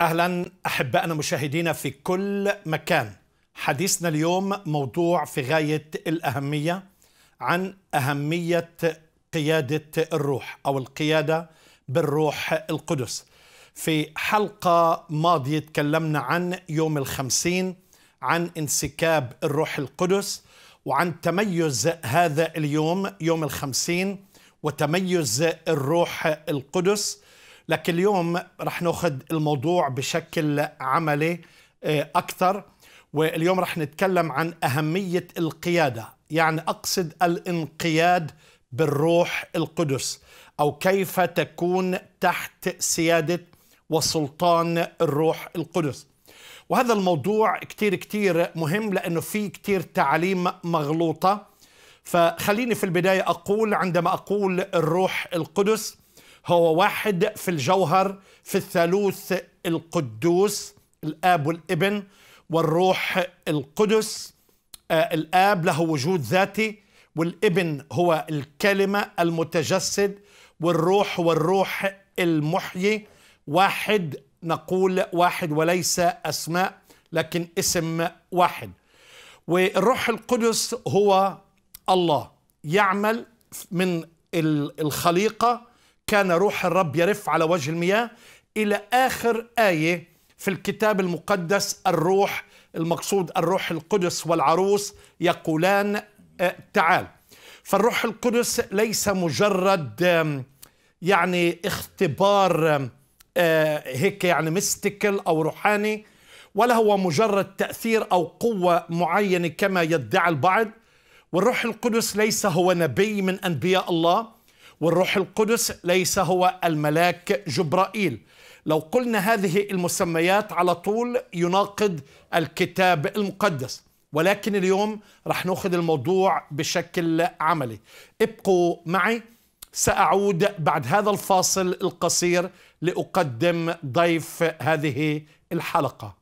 اهلا احبائنا مشاهدينا في كل مكان حديثنا اليوم موضوع في غايه الاهميه عن اهميه قياده الروح او القياده بالروح القدس في حلقه ماضيه تكلمنا عن يوم الخمسين عن انسكاب الروح القدس وعن تميز هذا اليوم يوم الخمسين وتميز الروح القدس لكن اليوم رح ناخذ الموضوع بشكل عملي آه، أكثر واليوم رح نتكلم عن أهمية القيادة يعني أقصد الانقياد بالروح القدس أو كيف تكون تحت سيادة وسلطان الروح القدس وهذا الموضوع كتير كتير مهم لأنه في كتير تعاليم مغلوطة فخليني في البداية أقول عندما أقول الروح القدس هو واحد في الجوهر في الثالوث القدوس الاب والابن والروح القدس آه، الاب له وجود ذاتي والابن هو الكلمه المتجسد والروح والروح المحيي واحد نقول واحد وليس اسماء لكن اسم واحد والروح القدس هو الله يعمل من الخليقه كان روح الرب يرف على وجه المياه إلى آخر آية في الكتاب المقدس الروح المقصود الروح القدس والعروس يقولان آه، تعال فالروح القدس ليس مجرد يعني اختبار آه، هيك يعني ميستيكال أو روحاني ولا هو مجرد تأثير أو قوة معينة كما يدعي البعض والروح القدس ليس هو نبي من أنبياء الله والروح القدس ليس هو الملاك جبرائيل لو قلنا هذه المسميات على طول يناقض الكتاب المقدس ولكن اليوم رح ناخذ الموضوع بشكل عملي ابقوا معي سأعود بعد هذا الفاصل القصير لأقدم ضيف هذه الحلقة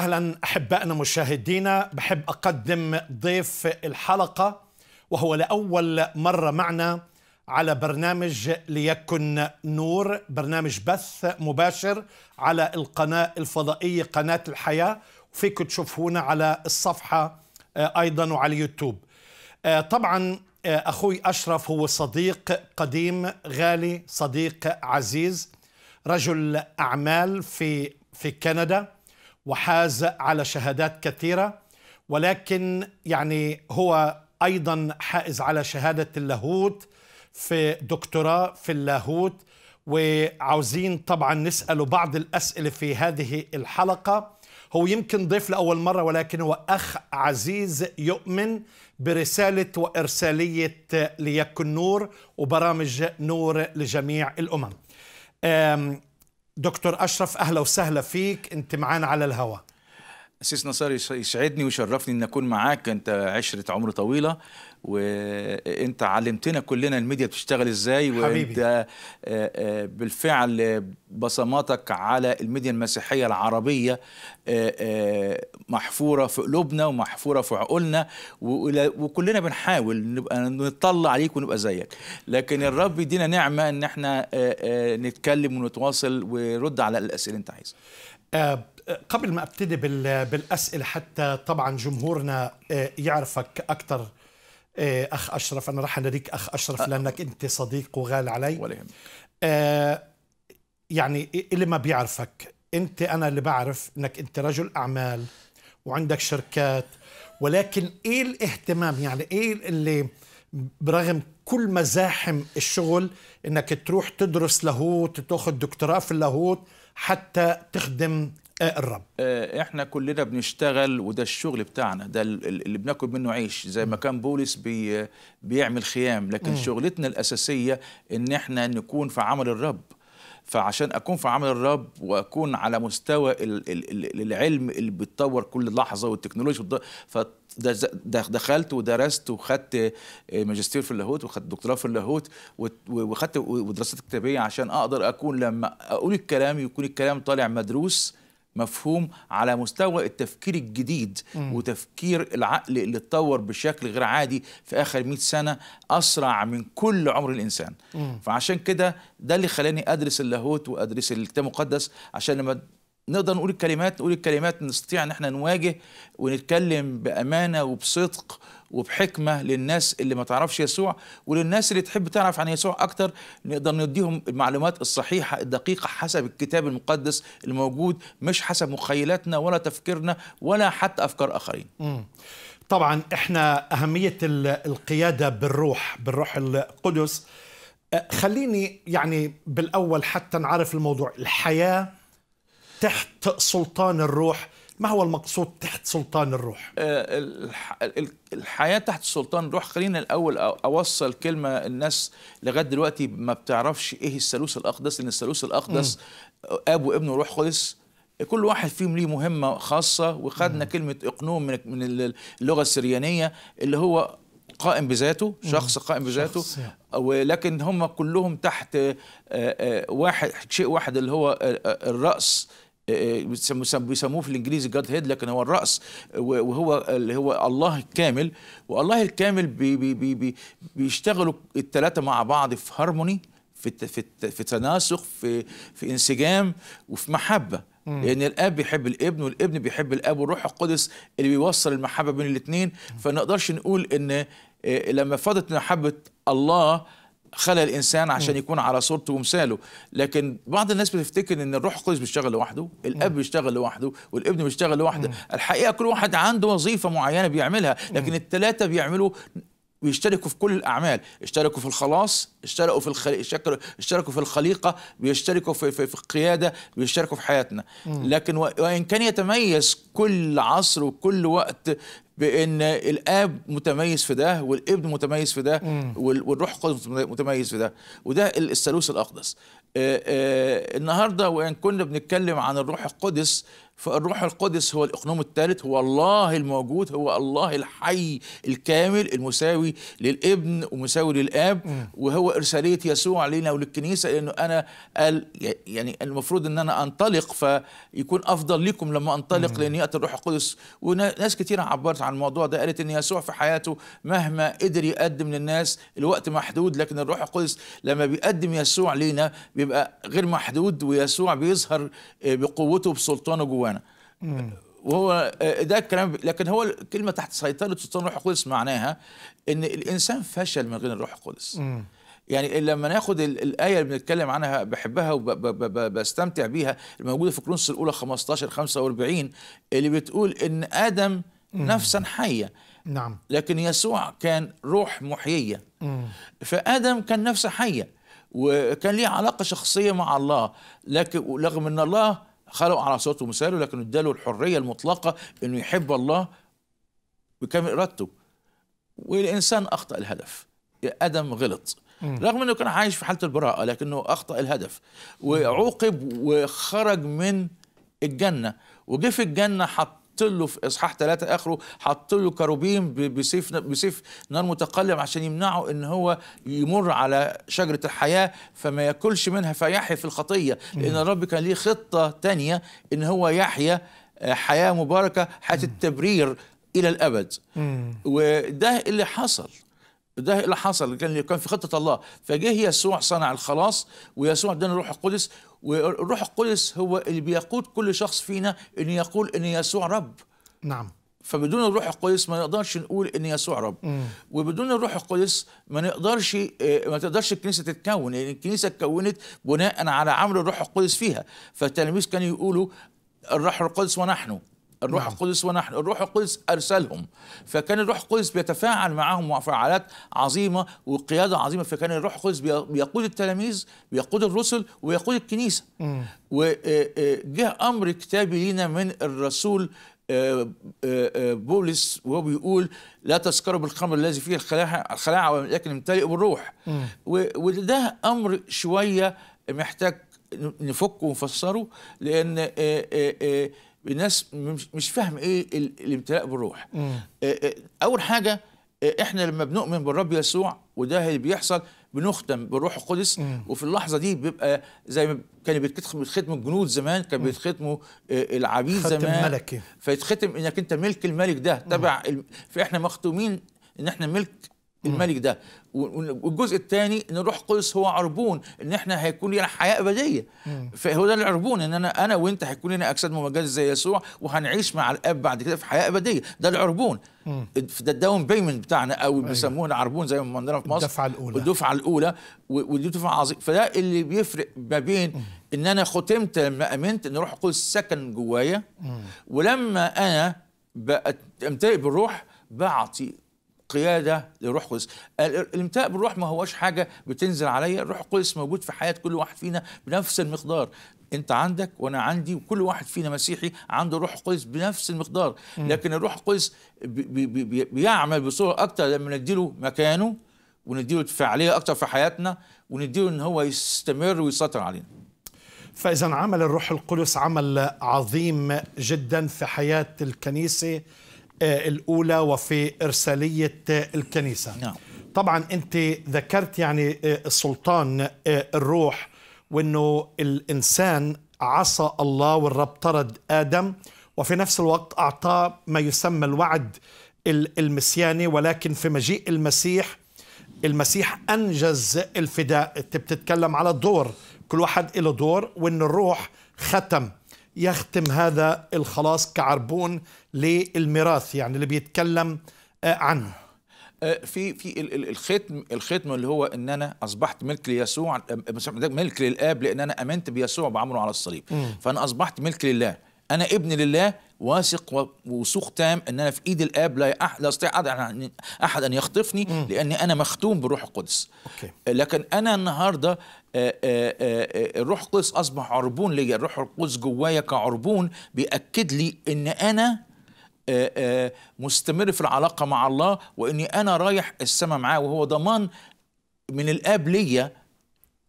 اهلا احبائنا مشاهدينا بحب اقدم ضيف الحلقه وهو لاول مره معنا على برنامج ليكن نور برنامج بث مباشر على القناه الفضائيه قناه الحياه فيكم تشوفونا على الصفحه آه، ايضا وعلى اليوتيوب آه، طبعا آه، اخوي اشرف هو صديق قديم غالي صديق عزيز رجل اعمال في في كندا وحاز على شهادات كثيرة ولكن يعني هو أيضا حائز على شهادة اللاهوت في دكتوراه في اللاهوت وعاوزين طبعا نسأله بعض الأسئلة في هذه الحلقة هو يمكن ضيف لأول مرة ولكن هو أخ عزيز يؤمن برسالة وإرسالية ليكن نور وبرامج نور لجميع الأمم دكتور اشرف اهلا وسهلا فيك انت معانا على الهواء اسيس نصار يسعدني ويشرفني ان اكون معاك انت عشره عمر طويله وانت علمتنا كلنا الميديا بتشتغل ازاي وانت آه، آه، بالفعل بصماتك على الميديا المسيحيه العربيه آه، محفوره في قلوبنا ومحفوره في عقولنا وكلنا بنحاول نبقى نطلع عليك ونبقى زيك لكن الرب بيدينا نعمه ان احنا نتكلم ونتواصل ورد على الاسئله انت عايزها قبل ما ابتدي بالاسئله حتى طبعا جمهورنا يعرفك اكثر آه، اخ اشرف انا راح اناديك اخ اشرف آه. لانك انت صديق وغال علي ولا آه يعني اللي ما بيعرفك انت انا اللي بعرف انك انت رجل اعمال وعندك شركات ولكن ايه الاهتمام يعني ايه اللي برغم كل مزاحم الشغل انك تروح تدرس لاهوت تاخذ دكتوراه في اللاهوت حتى تخدم آه، الرب آه، احنا كلنا بنشتغل وده الشغل بتاعنا ده اللي بناكل منه عيش زي ما كان بولس بي بيعمل خيام لكن شغلتنا الاساسيه ان احنا نكون في عمل الرب فعشان اكون في عمل الرب واكون على مستوى العلم اللي بيتطور كل لحظه والتكنولوجيا فدخلت ودرست وخدت آه، ماجستير في اللاهوت وخدت دكتوراه في اللاهوت وخدت ودراسات كتابيه عشان اقدر اكون لما اقول الكلام يكون الكلام طالع مدروس مفهوم على مستوى التفكير الجديد م. وتفكير العقل اللي اتطور بشكل غير عادي في اخر 100 سنه اسرع من كل عمر الانسان م. فعشان كده ده اللي خلاني ادرس اللاهوت وادرس الكتاب المقدس عشان لما نقدر نقول الكلمات نقول الكلمات نستطيع ان احنا نواجه ونتكلم بامانه وبصدق وبحكمه للناس اللي ما تعرفش يسوع وللناس اللي تحب تعرف عن يسوع اكتر نقدر نديهم المعلومات الصحيحه الدقيقه حسب الكتاب المقدس الموجود مش حسب مخيلاتنا ولا تفكيرنا ولا حتى افكار اخرين. طبعا احنا اهميه القياده بالروح بالروح القدس خليني يعني بالاول حتى نعرف الموضوع الحياه تحت سلطان الروح ما هو المقصود تحت سلطان الروح آه، الحياة تحت سلطان الروح خلينا الأول أوصل كلمة الناس لغاية دلوقتي ما بتعرفش إيه الثالوث الأقدس إن الثالوث الأقدس أب وابن وروح قدس كل واحد فيهم ليه مهمة خاصة وخدنا كلمة إقنوم من اللغة السريانية اللي هو قائم بذاته شخص قائم بذاته ولكن هم كلهم تحت آه، آه، واحد شيء واحد اللي هو الرأس إيه، إيه، بيسموه في الانجليزي جاد هيد لكن هو الراس وهو اللي هو الله الكامل والله الكامل بي بي بي بيشتغلوا الثلاثه مع بعض في هارموني في في في تناسق في في انسجام وفي محبه لان يعني الاب بيحب الابن والابن بيحب الاب والروح القدس اللي بيوصل المحبه بين الاثنين فما نقدرش نقول ان إيه، لما فاضت محبه الله خلق الانسان عشان يكون على صورته ومثاله لكن بعض الناس بتفتكر ان الروح القدس بيشتغل لوحده الاب بيشتغل لوحده والابن بيشتغل لوحده الحقيقه كل واحد عنده وظيفه معينه بيعملها لكن الثلاثه بيعملوا بيشتركوا في كل الاعمال اشتركوا في الخلاص اشتركوا في الخل... اشتركوا في الخليقه بيشتركوا في, في, في القياده بيشتركوا في حياتنا لكن و... وان كان يتميز كل عصر وكل وقت بان الاب متميز في ده والابن متميز في ده والروح القدس متميز في ده وده الثالوث الاقدس النهارده وان كنا بنتكلم عن الروح القدس فالروح القدس هو الإقنوم الثالث هو الله الموجود هو الله الحي الكامل المساوي للابن ومساوي للآب وهو إرسالية يسوع علينا وللكنيسة لأنه أنا قال يعني المفروض أن أنا أنطلق فيكون أفضل لكم لما أنطلق لأن يأتي الروح القدس وناس كثيره عبرت عن الموضوع ده قالت أن يسوع في حياته مهما قدر يقدم للناس الوقت محدود لكن الروح القدس لما بيقدم يسوع لينا بيبقى غير محدود ويسوع بيظهر بقوته بسلطانه جوانا وهو آه، ده الكلام لكن هو الكلمه تحت سيطره سلطان الروح القدس معناها ان الانسان فشل من غير الروح القدس يعني لما ناخد الايه اللي بنتكلم عنها بحبها وبستمتع بيها الموجوده في كرونس الاولى 15 45 اللي بتقول ان ادم نفسا حيه نعم لكن يسوع كان روح محييه فادم كان نفسه حيه وكان ليه علاقه شخصيه مع الله لكن رغم ان الله خلقوا على صوته ومثاله لكن اداله الحريه المطلقه انه يحب الله بكامل ارادته والانسان اخطا الهدف ادم غلط رغم انه كان عايش في حاله البراءه لكنه اخطا الهدف وعوقب وخرج من الجنه وجه في الجنه حط حط له في اصحاح ثلاثة اخره حط له كروبيم بسيف بسيف نار متقلم عشان يمنعه ان هو يمر على شجره الحياه فما ياكلش منها فيحيا في الخطيه لان الرب كان ليه خطه تانية ان هو يحيا آه، حياه مباركه حياه التبرير الى الابد وده اللي حصل ده اللي حصل كان كان في خطه الله فجه يسوع صنع الخلاص ويسوع ادانا الروح القدس والروح القدس هو اللي بيقود كل شخص فينا ان يقول ان يسوع رب نعم فبدون الروح القدس ما نقدرش نقول ان يسوع رب مم. وبدون الروح القدس ما نقدرش آه، ما تقدرش الكنيسه تتكون لان يعني الكنيسه اتكونت بناء على عمل الروح القدس فيها فالتلاميذ كانوا يقولوا الروح القدس ونحن الروح نعم. القدس ونحن الروح القدس أرسلهم فكان الروح القدس بيتفاعل معهم وفعالات عظيمة وقيادة عظيمة فكان الروح القدس بيقود التلاميذ بيقود الرسل ويقود الكنيسة وجه آه، آه، أمر كتابي لنا من الرسول آه، بولس وهو بيقول لا تسكروا بالخمر الذي فيه الخلاعة, الخلاعة ولكن امتلئوا بالروح وده أمر شوية محتاج نفكه ونفسره لأن بناس مش فاهم ايه الامتلاء بالروح آه، آه، اول حاجه آه، احنا لما بنؤمن بالرب يسوع وده اللي بيحصل بنختم بالروح القدس مم. وفي اللحظه دي بيبقى زي ما كان بيتختم الجنود زمان كان بيتختموا العبيد زمان ملكي فيتختم انك انت ملك الملك ده تبع ال... فاحنا مختومين ان احنا ملك الملك ده والجزء الثاني ان روح قدس هو عربون ان احنا هيكون لنا حياه ابديه فهو ده العربون ان انا انا وانت هيكون لنا اجساد ممجده زي يسوع وهنعيش مع الاب بعد كده في حياه ابديه ده العربون ده الداون بيمنت بتاعنا او أيوه. بيسموه العربون زي ما عندنا في مصر الدفعه الاولى الدفعه الاولى ودي دفعه عظيمه فده اللي بيفرق ما بين ان انا ختمت لما امنت ان روح قدس سكن جوايا ولما انا امتلئ بالروح بعطي قياده لروح قدس الامتلاء بالروح ما هوش حاجه بتنزل عليا الروح القدس موجود في حياه كل واحد فينا بنفس المقدار انت عندك وانا عندي وكل واحد فينا مسيحي عنده روح قدس بنفس المقدار لكن الروح القدس بي بي بيعمل بصوره اكتر لما نديله مكانه ونديله فعاليه اكتر في حياتنا ونديله ان هو يستمر ويسيطر علينا فاذا عمل الروح القدس عمل عظيم جدا في حياه الكنيسه آه، الأولى وفي إرسالية آه، الكنيسة نعم. طبعا أنت ذكرت يعني آه، السلطان الروح وأنه الإنسان عصى الله والرب طرد آدم وفي نفس الوقت أعطاه ما يسمى الوعد المسياني ولكن في مجيء المسيح المسيح أنجز الفداء أنت بتتكلم على الدور كل واحد له دور وأن الروح ختم يختم هذا الخلاص كعربون للميراث يعني اللي بيتكلم آه، عنه آه، في في الختم الختم اللي هو ان انا اصبحت ملك ليسوع آه، ملك للاب لان انا امنت بيسوع بعمره على الصليب فانا اصبحت ملك لله انا ابن لله واثق ووثوق تام ان انا في ايد الاب لا يستطيع احد احد ان يخطفني لاني انا مختوم بالروح القدس أوكي. لكن انا النهارده الروح القدس اصبح عربون ليا الروح القدس جوايا كعربون بياكد لي ان انا آه، آه، مستمر في العلاقه مع الله واني انا رايح السماء معاه وهو ضمان من الاب ليا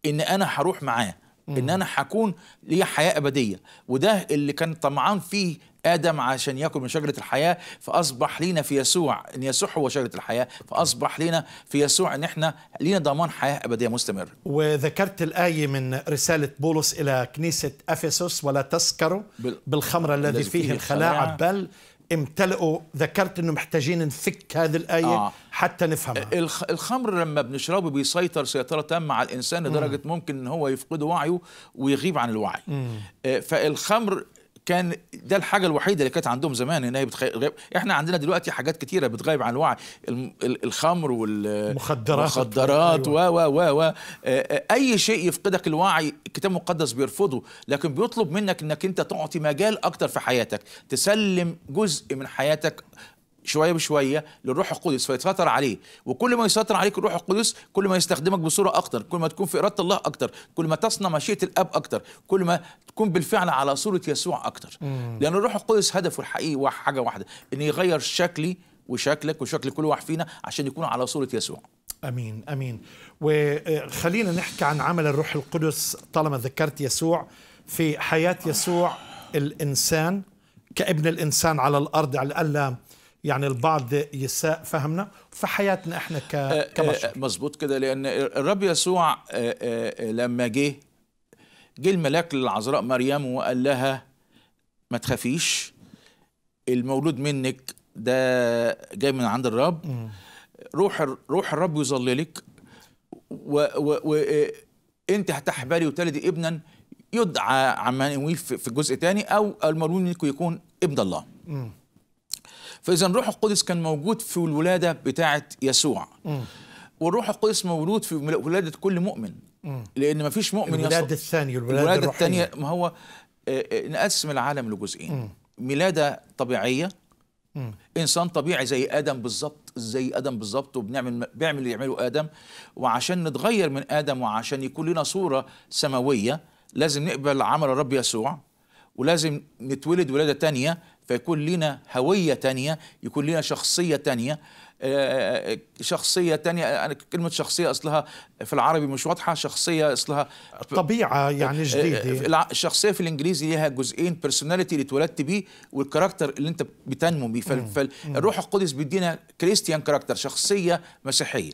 ان انا هروح معاه ان انا هكون ليا حياه ابديه وده اللي كان طمعان فيه ادم عشان ياكل من شجره الحياه فاصبح لينا في يسوع ان يسوع هو شجره الحياه فاصبح لينا في يسوع ان احنا لينا ضمان حياه ابديه مستمره. وذكرت الايه من رساله بولس الى كنيسه افسس ولا تسكروا بالخمر الذي فيه, فيه الخلاعه بل امتلئوا ذكرت انه محتاجين نفك هذه الايه آه. حتى نفهمها الخمر لما بنشربه بيسيطر سيطره تامه على الانسان لدرجه مم. ممكن ان هو يفقد وعيه ويغيب عن الوعي مم. آه، فالخمر كان ده الحاجه الوحيده اللي كانت عندهم زمان ان هي بتغيب احنا عندنا دلوقتي حاجات كتيره بتغيب عن الوعي الخمر والمخدرات المخدرات أيوة. و و و اي شيء يفقدك الوعي الكتاب المقدس بيرفضه لكن بيطلب منك انك انت تعطي مجال اكتر في حياتك تسلم جزء من حياتك شويه بشويه للروح القدس فيسيطر عليه وكل ما يسيطر عليك الروح القدس كل ما يستخدمك بصوره اكتر كل ما تكون في اراده الله اكتر كل ما تصنع مشيئه الاب اكتر كل ما تكون بالفعل على صوره يسوع اكتر مم. لان الروح القدس هدفه الحقيقي حاجه واحده ان يغير شكلي وشكلك وشكل كل واحد فينا عشان يكون على صوره يسوع امين امين وخلينا نحكي عن عمل الروح القدس طالما ذكرت يسوع في حياه يسوع الانسان كابن الانسان على الارض على الاقل يعني البعض يساء فهمنا في حياتنا احنا آه، آه، آه، كبشر مظبوط كده لان الرب يسوع لما جه جه الملاك للعذراء مريم وقال لها ما تخافيش المولود منك ده جاي من عند الرب م. روح روح الرب يظللك وانت هتحبلي وتلدي ابنا يدعى عمانويل في الجزء الثاني او المولود منك يكون ابن الله م. فإذا الروح القدس كان موجود في الولادة بتاعة يسوع م. والروح القدس مولود في ولادة كل مؤمن م. لأن ما فيش مؤمن الولادة الثانية الولادة, الولادة الثانية ما هو آه، آه، نقسم العالم لجزئين م. ميلادة طبيعية م. انسان طبيعي زي ادم بالظبط زي ادم بالظبط وبنعمل بيعمل اللي يعمله ادم وعشان نتغير من ادم وعشان يكون لنا صوره سماويه لازم نقبل عمل الرب يسوع ولازم نتولد ولاده ثانيه فيكون لنا هوية تانية يكون لنا شخصية تانية آه، آه، شخصية تانية كلمة شخصية أصلها في العربي مش واضحة شخصية أصلها طبيعة يعني جديدة آه، الشخصية في الإنجليزي ليها جزئين بيرسوناليتي اللي اتولدت بيه والكاركتر اللي أنت بتنمو بيه فالروح القدس بيدينا كريستيان كاركتر شخصية مسيحية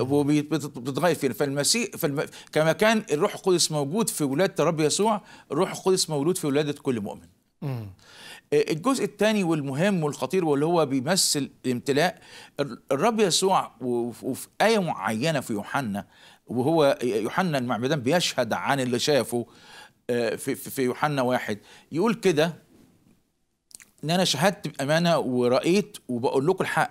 وبتتغير فينا فالمسيح فالم... كما كان الروح القدس موجود في ولادة الرب يسوع الروح القدس مولود في ولادة كل مؤمن الجزء الثاني والمهم والخطير واللي هو بيمثل الامتلاء الرب يسوع وفي آية معينة في يوحنا وهو يوحنا المعمدان بيشهد عن اللي شافه آه، في, في يوحنا واحد يقول كده ان انا شهدت بامانه ورأيت وبقول لكم الحق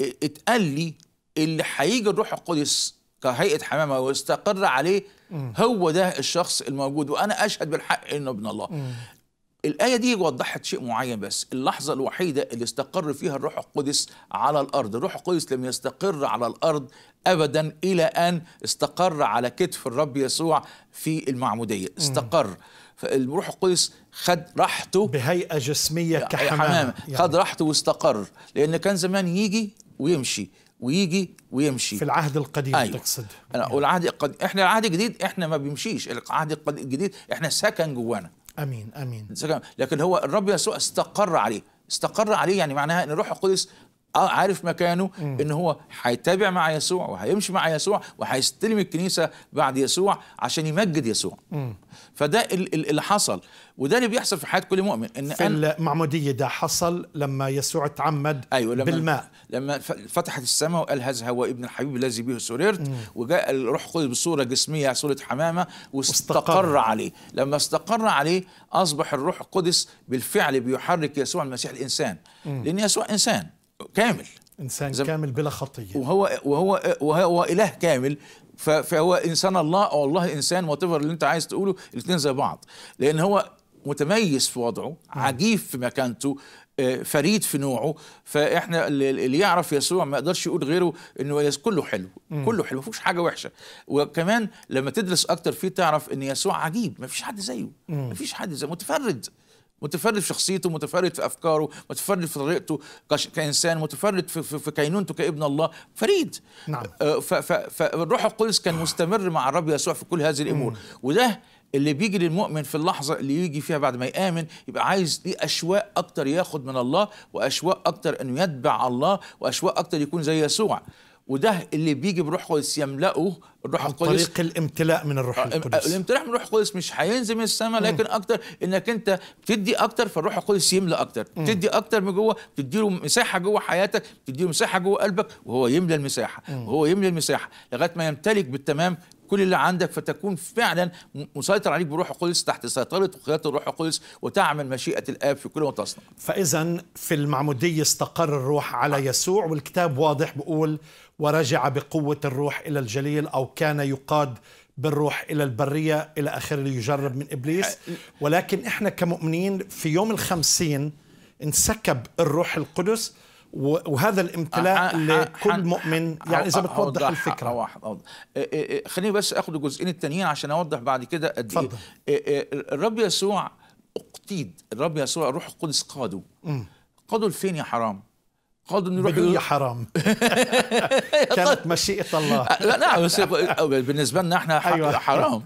اتقال لي اللي هيجي الروح القدس كهيئه حمامه ويستقر عليه هو ده الشخص الموجود وانا اشهد بالحق انه ابن الله الآية دي وضحت شيء معين بس اللحظة الوحيدة اللي استقر فيها الروح القدس على الأرض الروح القدس لم يستقر على الأرض أبدا إلى أن استقر على كتف الرب يسوع في المعمودية استقر فالروح القدس خد راحته بهيئة جسمية كحمامة يعني. خد راحته واستقر لأن كان زمان يجي ويمشي ويجي ويمشي في العهد القديم أيوة. تقصد انا والعهد يعني. القديم احنا العهد الجديد احنا ما بيمشيش العهد الجديد احنا سكن جوانا امين امين لكن هو الرب يسوع استقر عليه استقر عليه يعني معناها ان الروح القدس آه، عارف مكانه ان هو هيتابع مع يسوع وهيمشي مع يسوع وهيستلم الكنيسه بعد يسوع عشان يمجد يسوع فده اللي حصل وده اللي بيحصل في حياه كل مؤمن ان في المعموديه ده حصل لما يسوع تعمد أيوة لما بالماء لما فتحت السماء وقال هذا هو ابن الحبيب الذي به سررت وجاء الروح القدس بصوره جسميه صوره حمامه واستقر استقر. عليه لما استقر عليه اصبح الروح القدس بالفعل بيحرك يسوع المسيح الانسان لان يسوع انسان كامل انسان كامل بلا خطيه وهو وهو وهو اله كامل فهو انسان الله او الله انسان وات اللي انت عايز تقوله الاثنين زي بعض لان هو متميز في وضعه عجيب في مكانته آه، فريد في نوعه فاحنا اللي يعرف يسوع ما يقدرش يقول غيره انه كله حلو كله حلو ما فيهوش حاجه وحشه وكمان لما تدرس اكتر فيه تعرف ان يسوع عجيب ما فيش حد زيه ما فيش حد زيه متفرد متفرد في شخصيته متفرد في أفكاره متفرد في طريقته كإنسان متفرد في, في, في كينونته كابن الله فريد نعم. آه، فالروح القدس كان مستمر مع الرب يسوع في كل هذه الأمور مم. وده اللي بيجي للمؤمن في اللحظه اللي يجي فيها بعد ما يامن يبقى عايز ليه اشواق اكتر ياخد من الله واشواق اكتر انه يتبع الله واشواق اكتر يكون زي يسوع وده اللي بيجي بروح قدس يملأه الروح القدس طريق الامتلاء من الروح آه، آه، القدس آه، الامتلاء من الروح القدس مش هينزل من السماء لكن م. اكتر انك انت تدي اكتر فالروح القدس يملى اكتر تدي اكتر من جوه تدي له مساحه جوه حياتك تدي له مساحه جوه قلبك وهو يملى المساحه م. وهو يملى المساحه لغايه ما يمتلك بالتمام كل اللي عندك فتكون فعلا مسيطر عليك بروح القدس تحت سيطره وقياده الروح القدس وتعمل مشيئه الاب في كل ما تصنع. فاذا في المعموديه استقر الروح على يسوع والكتاب واضح بيقول ورجع بقوه الروح الى الجليل او كان يقاد بالروح الى البريه الى اللي ليجرب من ابليس ولكن احنا كمؤمنين في يوم الخمسين انسكب الروح القدس وهذا الامتلاء آه، آه، آه، لكل مؤمن يعني اذا بتوضح الفكره واحد أوضح. إيه، إيه، إيه، خليني بس اخد الجزئين التانيين عشان اوضح بعد كده قد ايه الرب يسوع اقتيد الرب يسوع الروح القدس قاده قادوا لفين يا حرام قالوا نروح بدون حرام كانت مشيئة الله آه، لا نعم بس بالنسبة لنا احنا أيوة. حرام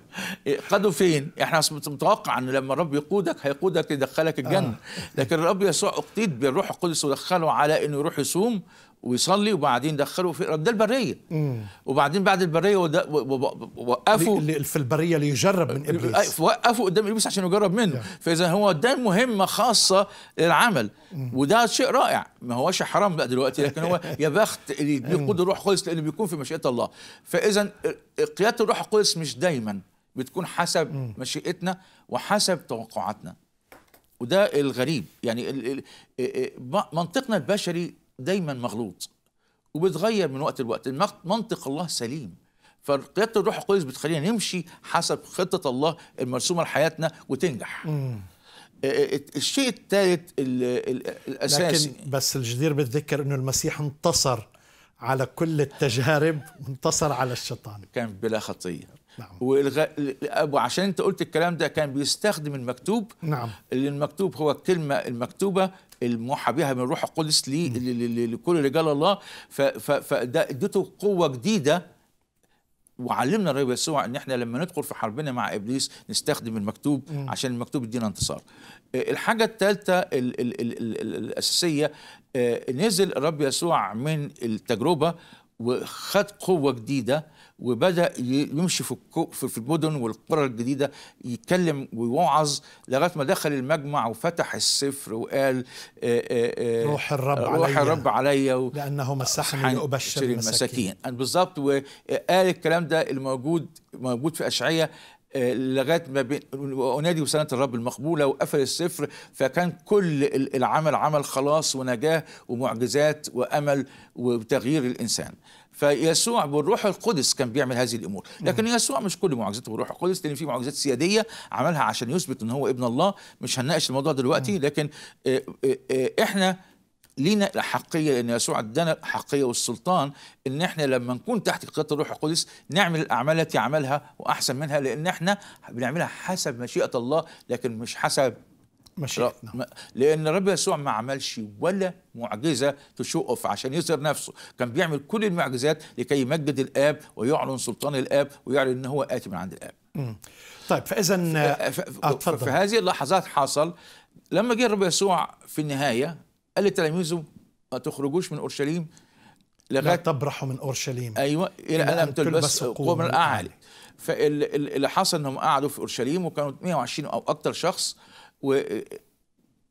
قدوا فين؟ احنا متوقع انه لما الرب يقودك هيقودك يدخلك الجنة آه. لكن الرب يسوع اقتيد بالروح القدس ودخله على انه يروح يصوم ويصلي وبعدين دخلوا في ده البريه وبعدين بعد البريه وقفوا في البريه ليجرب من ابليس وقفوا قدام ابليس عشان يجرب منه نعم. فاذا هو ده مهمه خاصه للعمل وده شيء رائع ما هوش حرام بقى دلوقتي لكن هو يا بخت اللي بيقود الروح القدس لانه بيكون في مشيئه الله فاذا قياده الروح القدس مش دايما بتكون حسب مشيئتنا وحسب توقعاتنا وده الغريب يعني منطقنا البشري دايما مغلوط وبتغير من وقت لوقت منطق الله سليم فقياده الروح القدس بتخلينا نمشي حسب خطه الله المرسومه لحياتنا وتنجح آه، آه، آه، الشيء الثالث الاساسي لكن بس الجدير بالذكر انه المسيح انتصر على كل التجارب وانتصر على الشيطان كان بلا خطيه نعم. والغ... وعشان انت قلت الكلام ده كان بيستخدم المكتوب نعم اللي المكتوب هو الكلمه المكتوبه الموحى بها من الروح القدس لكل رجال الله فده اديته قوه جديده وعلمنا الرب يسوع ان احنا لما ندخل في حربنا مع ابليس نستخدم المكتوب عشان المكتوب يدينا انتصار. آه، الحاجه الثالثه الاساسيه آه، نزل الرب يسوع من التجربه وخد قوه جديده وبدا يمشي في في المدن والقرى الجديده يتكلم ويوعظ لغايه ما دخل المجمع وفتح السفر وقال آآ آه، آآ آه، آه، روح الرب روح علي روح الرب علي لانه مسحني لابشر المساكين بالظبط وقال الكلام ده الموجود موجود في اشعياء لغايه ما بين انادي وسنه الرب المقبوله وقفل السفر فكان كل العمل عمل خلاص ونجاه ومعجزات وامل وتغيير الانسان. فيسوع بالروح القدس كان بيعمل هذه الامور لكن يسوع مش كل معجزاته بالروح القدس لان في معجزات سياديه عملها عشان يثبت ان هو ابن الله مش هنناقش الموضوع دلوقتي لكن آه، آه، آه، احنا لينا حقية أن يسوع ادانا الحقية والسلطان أن احنا لما نكون تحت قيادة الروح القدس نعمل الأعمال التي عملها وأحسن منها لأن احنا بنعملها حسب مشيئة الله لكن مش حسب مشيئتنا لأن الرب يسوع ما عملش ولا معجزة تشوف عشان يظهر نفسه كان بيعمل كل المعجزات لكي يمجد الآب ويعلن سلطان الآب ويعلن أنه هو آتي من عند الآب مم. طيب فإذا آه، اتفضل في هذه اللحظات حصل لما جه الرب يسوع في النهاية قال لتلاميذه ما تخرجوش من أورشليم لغايه لا تبرحوا من اورشليم ايوه الى ان لم تلبس قوم الأعالي فاللي حصل انهم قعدوا في اورشليم وكانوا 120 او اكثر شخص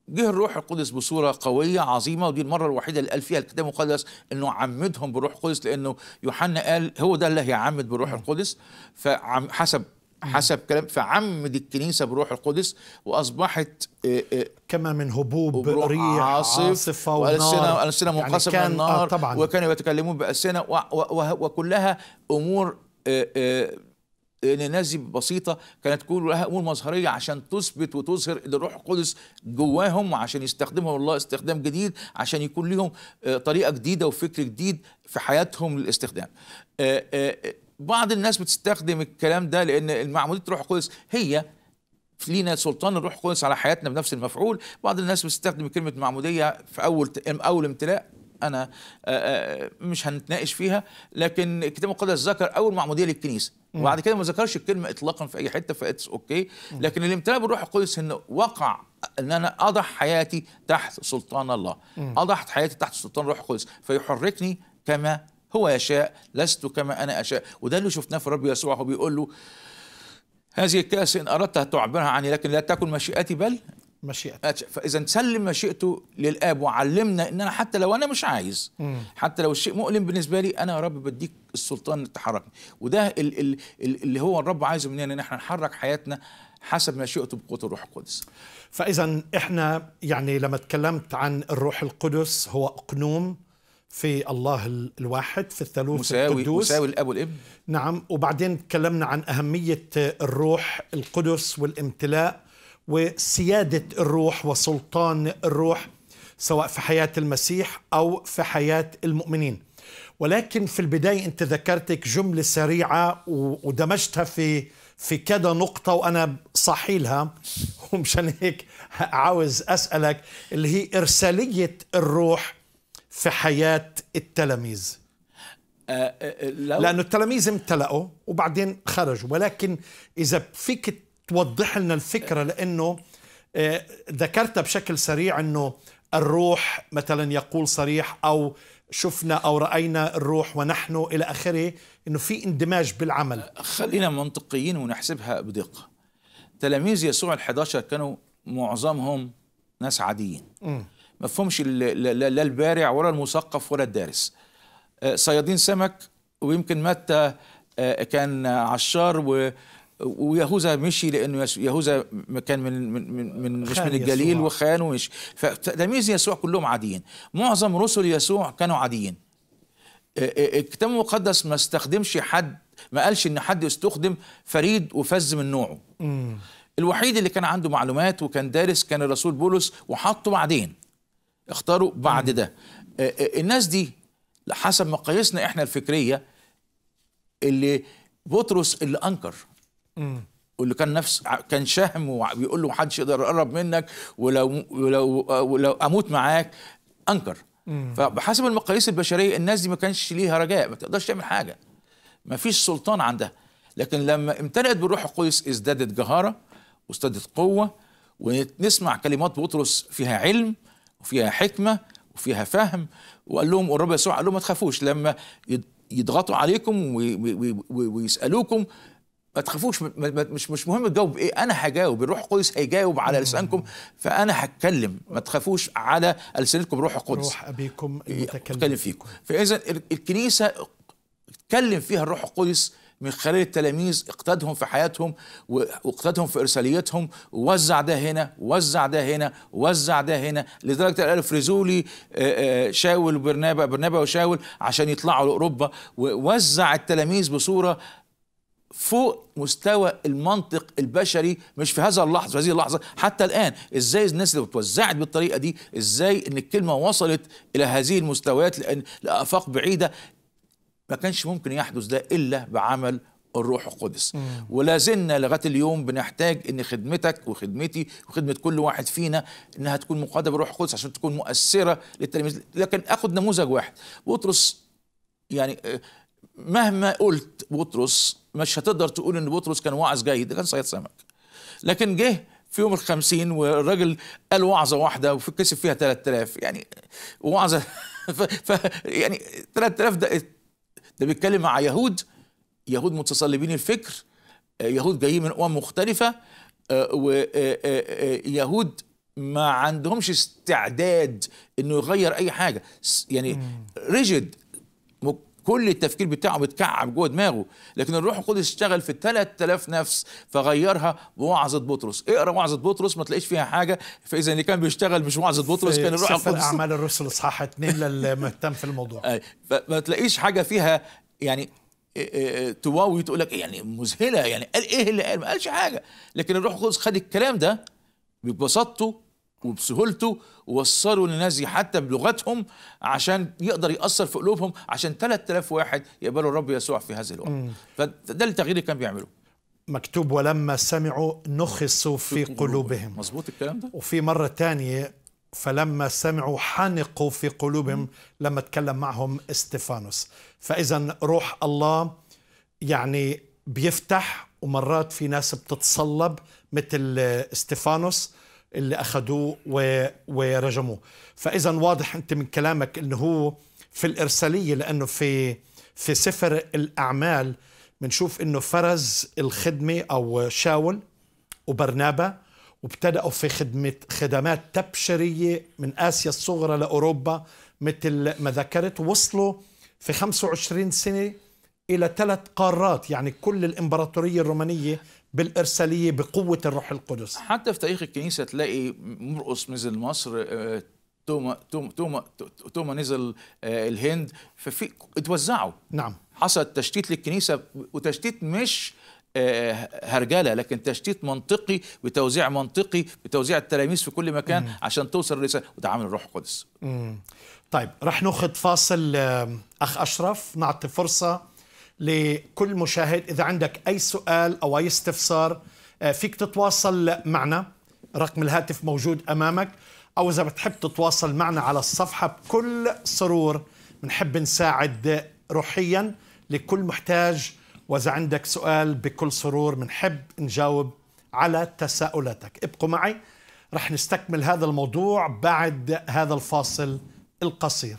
جه الروح القدس بصورة قوية عظيمة ودي المرة الوحيدة اللي قال فيها الكتاب المقدس انه عمدهم بروح القدس لانه يوحنا قال هو ده اللي هيعمد بالروح القدس فحسب حسب كلام فعمد الكنيسة بروح القدس وأصبحت آه، آه، كما من هبوب ريح عاصف, عاصفة ونار وألسنة يعني منقسمة يعني النار آه، طبعا وكانوا يتكلمون بألسنة وكلها أمور نماذج بسيطه كانت كلها امور مظهريه عشان تثبت وتظهر ان الروح القدس جواهم وعشان يستخدمهم الله استخدام جديد عشان يكون لهم آه، طريقه جديده وفكر جديد في حياتهم للاستخدام. آه، آه، بعض الناس بتستخدم الكلام ده لان المعمودية الروح القدس هي لينا سلطان الروح القدس على حياتنا بنفس المفعول، بعض الناس بتستخدم كلمه معموديه في اول اول امتلاء انا مش هنتناقش فيها لكن الكتاب المقدس ذكر اول معموديه للكنيسه وبعد كده ما ذكرش الكلمه اطلاقا في اي حته فاتس اوكي لكن الامتلاء بالروح القدس ان وقع ان انا اضع حياتي تحت سلطان الله اضعت حياتي تحت سلطان الروح القدس فيحركني كما هو يشاء لست كما انا اشاء وده اللي شفناه في الرب يسوع هو بيقول له هذه الكأس إن أردت تعبرها عني لكن لا تكن مشيئتي بل مشيئته فاذا سلم مشيئته للاب وعلمنا ان انا حتى لو انا مش عايز مم. حتى لو الشيء مؤلم بالنسبه لي انا يا رب بديك السلطان تحركني وده ال ال ال اللي هو الرب عايزه مننا ان احنا نحرك حياتنا حسب مشيئته بقوه الروح القدس فاذا احنا يعني لما تكلمت عن الروح القدس هو اقنوم في الله الواحد في الثالوث مساوي القدوس مساوي الاب والابن نعم وبعدين تكلمنا عن اهميه الروح القدس والامتلاء وسيادة الروح وسلطان الروح سواء في حياة المسيح أو في حياة المؤمنين ولكن في البداية أنت ذكرتك جملة سريعة ودمجتها في في كذا نقطة وأنا صحيلها ومشان هيك عاوز أسألك اللي هي إرسالية الروح في حياة التلاميذ آه، آه، آه، لأنه التلاميذ امتلأوا وبعدين خرجوا ولكن إذا فيك توضح لنا الفكره لانه آه، ذكرت بشكل سريع انه الروح مثلا يقول صريح او شفنا او راينا الروح ونحن الى اخره انه في اندماج بالعمل خلينا منطقيين ونحسبها بدقه تلاميذ يسوع ال11 كانوا معظمهم ناس عاديين ما فهمش لا البارع ولا المثقف ولا الدارس آه، صيادين سمك ويمكن متى آه، كان عشار ويهوذا مشي لانه يهوذا كان من من من مش من الجليل وخان ومش فتلاميذ يسوع كلهم عاديين معظم رسل يسوع كانوا عاديين الكتاب المقدس ما استخدمش حد ما قالش ان حد استخدم فريد وفز من نوعه الوحيد اللي كان عنده معلومات وكان دارس كان الرسول بولس وحطه بعدين اختاروا بعد ده الناس دي حسب مقاييسنا احنا الفكريه اللي بطرس اللي انكر واللي كان نفس كان شهم وبيقول له محدش يقدر يقرب منك ولو ولو آه، ولو اموت معاك انكر فبحسب المقاييس البشريه الناس دي ما كانش ليها رجاء ما تقدرش تعمل حاجه ما فيش سلطان عندها لكن لما امتلأت بالروح القدس ازدادت جهاره وازدادت قوه ونسمع كلمات بطرس فيها علم وفيها حكمه وفيها فهم وقال لهم الرب يسوع قال لهم ما تخافوش لما يضغطوا عليكم ويسالوكم ما تخافوش مش مش مهم تجاوب ايه انا هجاوب الروح القدس هيجاوب على لسانكم فانا هتكلم ما تخافوش على لسانكم روح القدس روح ابيكم إيه، المتكلم فيكم فاذا الكنيسه اتكلم فيها الروح القدس من خلال التلاميذ اقتادهم في حياتهم واقتادهم في ارساليتهم ووزع ده هنا ووزع ده هنا ووزع ده هنا لدرجه قالوا فريزولي آه، آه، شاول وبرنابا برنابا وشاول عشان يطلعوا لاوروبا ووزع التلاميذ بصوره فوق مستوى المنطق البشري مش في هذا اللحظه في هذه اللحظه حتى الان ازاي الناس اللي اتوزعت بالطريقه دي ازاي ان الكلمه وصلت الى هذه المستويات لان لافاق بعيده ما كانش ممكن يحدث ده الا بعمل الروح القدس ولا زلنا لغايه اليوم بنحتاج ان خدمتك وخدمتي وخدمه كل واحد فينا انها تكون مقاده بالروح القدس عشان تكون مؤثره للتلاميذ لكن اخذ نموذج واحد بطرس يعني آه، مهما قلت بطرس مش هتقدر تقول ان بطرس كان واعظ جيد كان صياد سمك لكن جه في يوم الخمسين والراجل قال وعظه واحده وكسب فيها 3000 يعني وعظه ف... ف يعني 3000 ده ده بيتكلم مع يهود يهود متصلبين الفكر يهود جايين من امم مختلفه آه، ويهود آه، آه، ما عندهمش استعداد انه يغير اي حاجه يعني ريجد كل التفكير بتاعه متكعب جوه دماغه لكن الروح القدس اشتغل في 3000 نفس فغيرها بوعظه بطرس اقرا وعظه بطرس ما تلاقيش فيها حاجه فاذا اللي كان بيشتغل مش وعظه بطرس كان الروح القدس اعمال الرسل اصحاح اتنين للمهتم في الموضوع ما تلاقيش حاجه فيها يعني تواوي تقول لك يعني مذهله يعني قال ايه اللي قال ما قالش حاجه لكن الروح القدس خد الكلام ده ببساطته وبسهولته وصلوا للناس دي حتى بلغتهم عشان يقدر يأثر في قلوبهم عشان 3000 واحد يقبلوا الرب يسوع في هذا الوقت فده التغيير اللي كان بيعمله مكتوب ولما سمعوا نخصوا في قلوبهم مظبوط الكلام ده وفي مرة تانية فلما سمعوا حنقوا في قلوبهم لما تكلم معهم استفانوس فإذا روح الله يعني بيفتح ومرات في ناس بتتصلب مثل استفانوس اللي اخذوه ورجموه فاذا واضح انت من كلامك انه هو في الارساليه لانه في في سفر الاعمال بنشوف انه فرز الخدمه او شاول وبرنابا وابتدأوا في خدمة خدمات تبشرية من آسيا الصغرى لأوروبا مثل ما ذكرت وصلوا في 25 سنة إلى ثلاث قارات يعني كل الإمبراطورية الرومانية بالإرسالية بقوة الروح القدس حتى في تاريخ الكنيسة تلاقي مرقص نزل مصر آه، توما توما توما نزل آه، الهند ففي اتوزعوا نعم حصل تشتيت للكنيسة وتشتيت مش آه، هرجله لكن تشتيت منطقي بتوزيع منطقي بتوزيع التلاميذ في كل مكان مم. عشان توصل الرساله وده عمل الروح القدس. طيب رح ناخذ فاصل اخ اشرف نعطي فرصه لكل مشاهد إذا عندك أي سؤال أو أي استفسار آه، فيك تتواصل معنا رقم الهاتف موجود أمامك أو إذا بتحب تتواصل معنا على الصفحة بكل سرور بنحب نساعد روحيا لكل محتاج وإذا عندك سؤال بكل سرور بنحب نجاوب على تساؤلاتك ابقوا معي رح نستكمل هذا الموضوع بعد هذا الفاصل القصير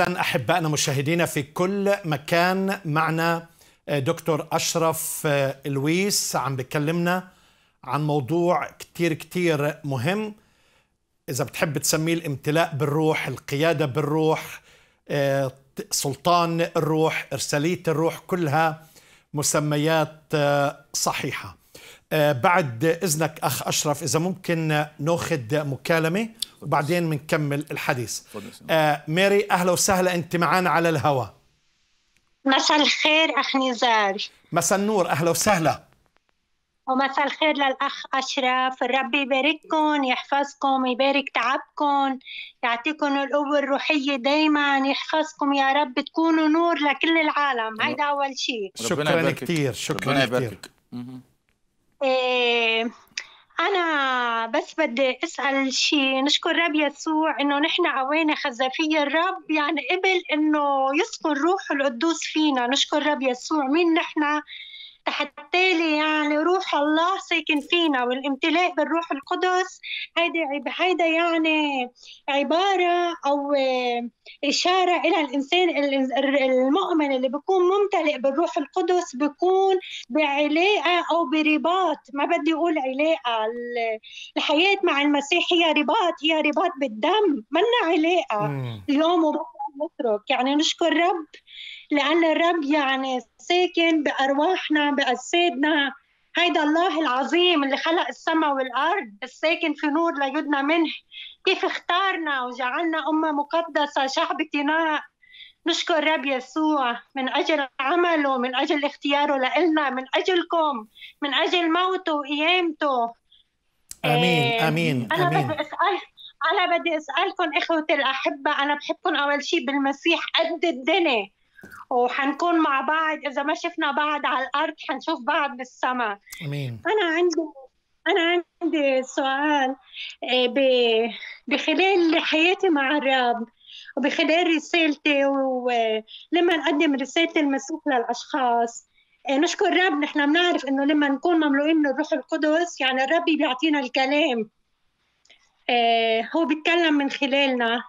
اهلا احبائنا مشاهدينا في كل مكان معنا آه، دكتور اشرف آه، لويس عم بكلمنا عن موضوع كتير كتير مهم اذا بتحب تسميه الامتلاء بالروح القياده بالروح آه، سلطان الروح ارساليه الروح كلها مسميات صحيحه آه، بعد إذنك أخ أشرف إذا ممكن ناخذ مكالمة وبعدين بنكمل الحديث آه، ماري أهلا وسهلا أنت معنا على الهواء مساء الخير أخ نزار مساء النور أهلا وسهلا ومساء الخير للأخ أشرف ربي يبارككم يحفظكم يبارك تعبكم يعطيكم القوة الروحية دايما يحفظكم يا رب تكونوا نور لكل العالم هيدا أول شيء شكرا كثير شكرا كثير بس بدي اسال شيء نشكر الرب يسوع انه نحن عوانه خزافيه الرب يعني قبل انه يسكن روحه القدوس فينا نشكر الرب يسوع مين نحن لي يعني روح الله ساكن فينا والامتلاء بالروح القدس هيدي هيدا يعني عبارة أو إشارة إلى الإنسان المؤمن اللي بيكون ممتلئ بالروح القدس بيكون بعلاقة أو برباط ما بدي أقول علاقة الحياة مع المسيح هي رباط هي رباط بالدم منا علاقة اليوم وبكرة نترك يعني نشكر رب لأن الرب يعني ساكن بأرواحنا بأجسادنا هيدا الله العظيم اللي خلق السماء والأرض الساكن في نور لا يدنى منه كيف اختارنا وجعلنا أمة مقدسة شعب تناء نشكر رب يسوع من أجل عمله من أجل اختياره لإلنا من أجلكم من أجل موته وقيامته آمين آه، آمين أنا آمين. بدي أسأل أنا بدي أسألكم إخوتي الأحبة أنا بحبكم أول شيء بالمسيح قد الدنيا وحنكون مع بعض إذا ما شفنا بعض على الأرض حنشوف بعض بالسماء أمين أنا عندي أنا عندي سؤال آه، ب... بخلال حياتي مع الرب وبخلال رسالتي ولما نقدم رسالة المسيح للأشخاص آه، نشكر الرب نحن بنعرف انه لما نكون مملوئين من الروح القدس يعني الرب بيعطينا الكلام آه، هو بيتكلم من خلالنا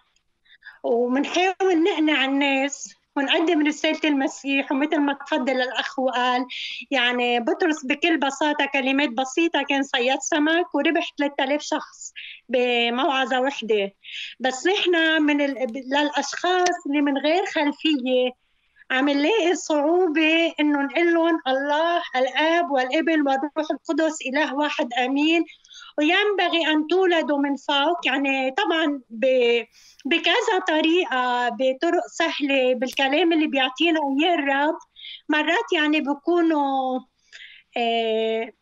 وبنحاول نقنع الناس ونقدم رسالة المسيح ومثل ما تفضل الأخ وقال يعني بطرس بكل بساطة كلمات بسيطة كان صياد سمك وربح 3000 شخص بموعظة وحدة بس نحن من ال... للأشخاص اللي من غير خلفية عم نلاقي صعوبة إنه نقول لهم الله الآب والابن والروح القدس إله واحد آمين وينبغي أن تولدوا من فوق يعني طبعا بكذا طريقة بطرق سهلة بالكلام اللي بيعطينا إياه الرب مرات يعني بكونوا آه،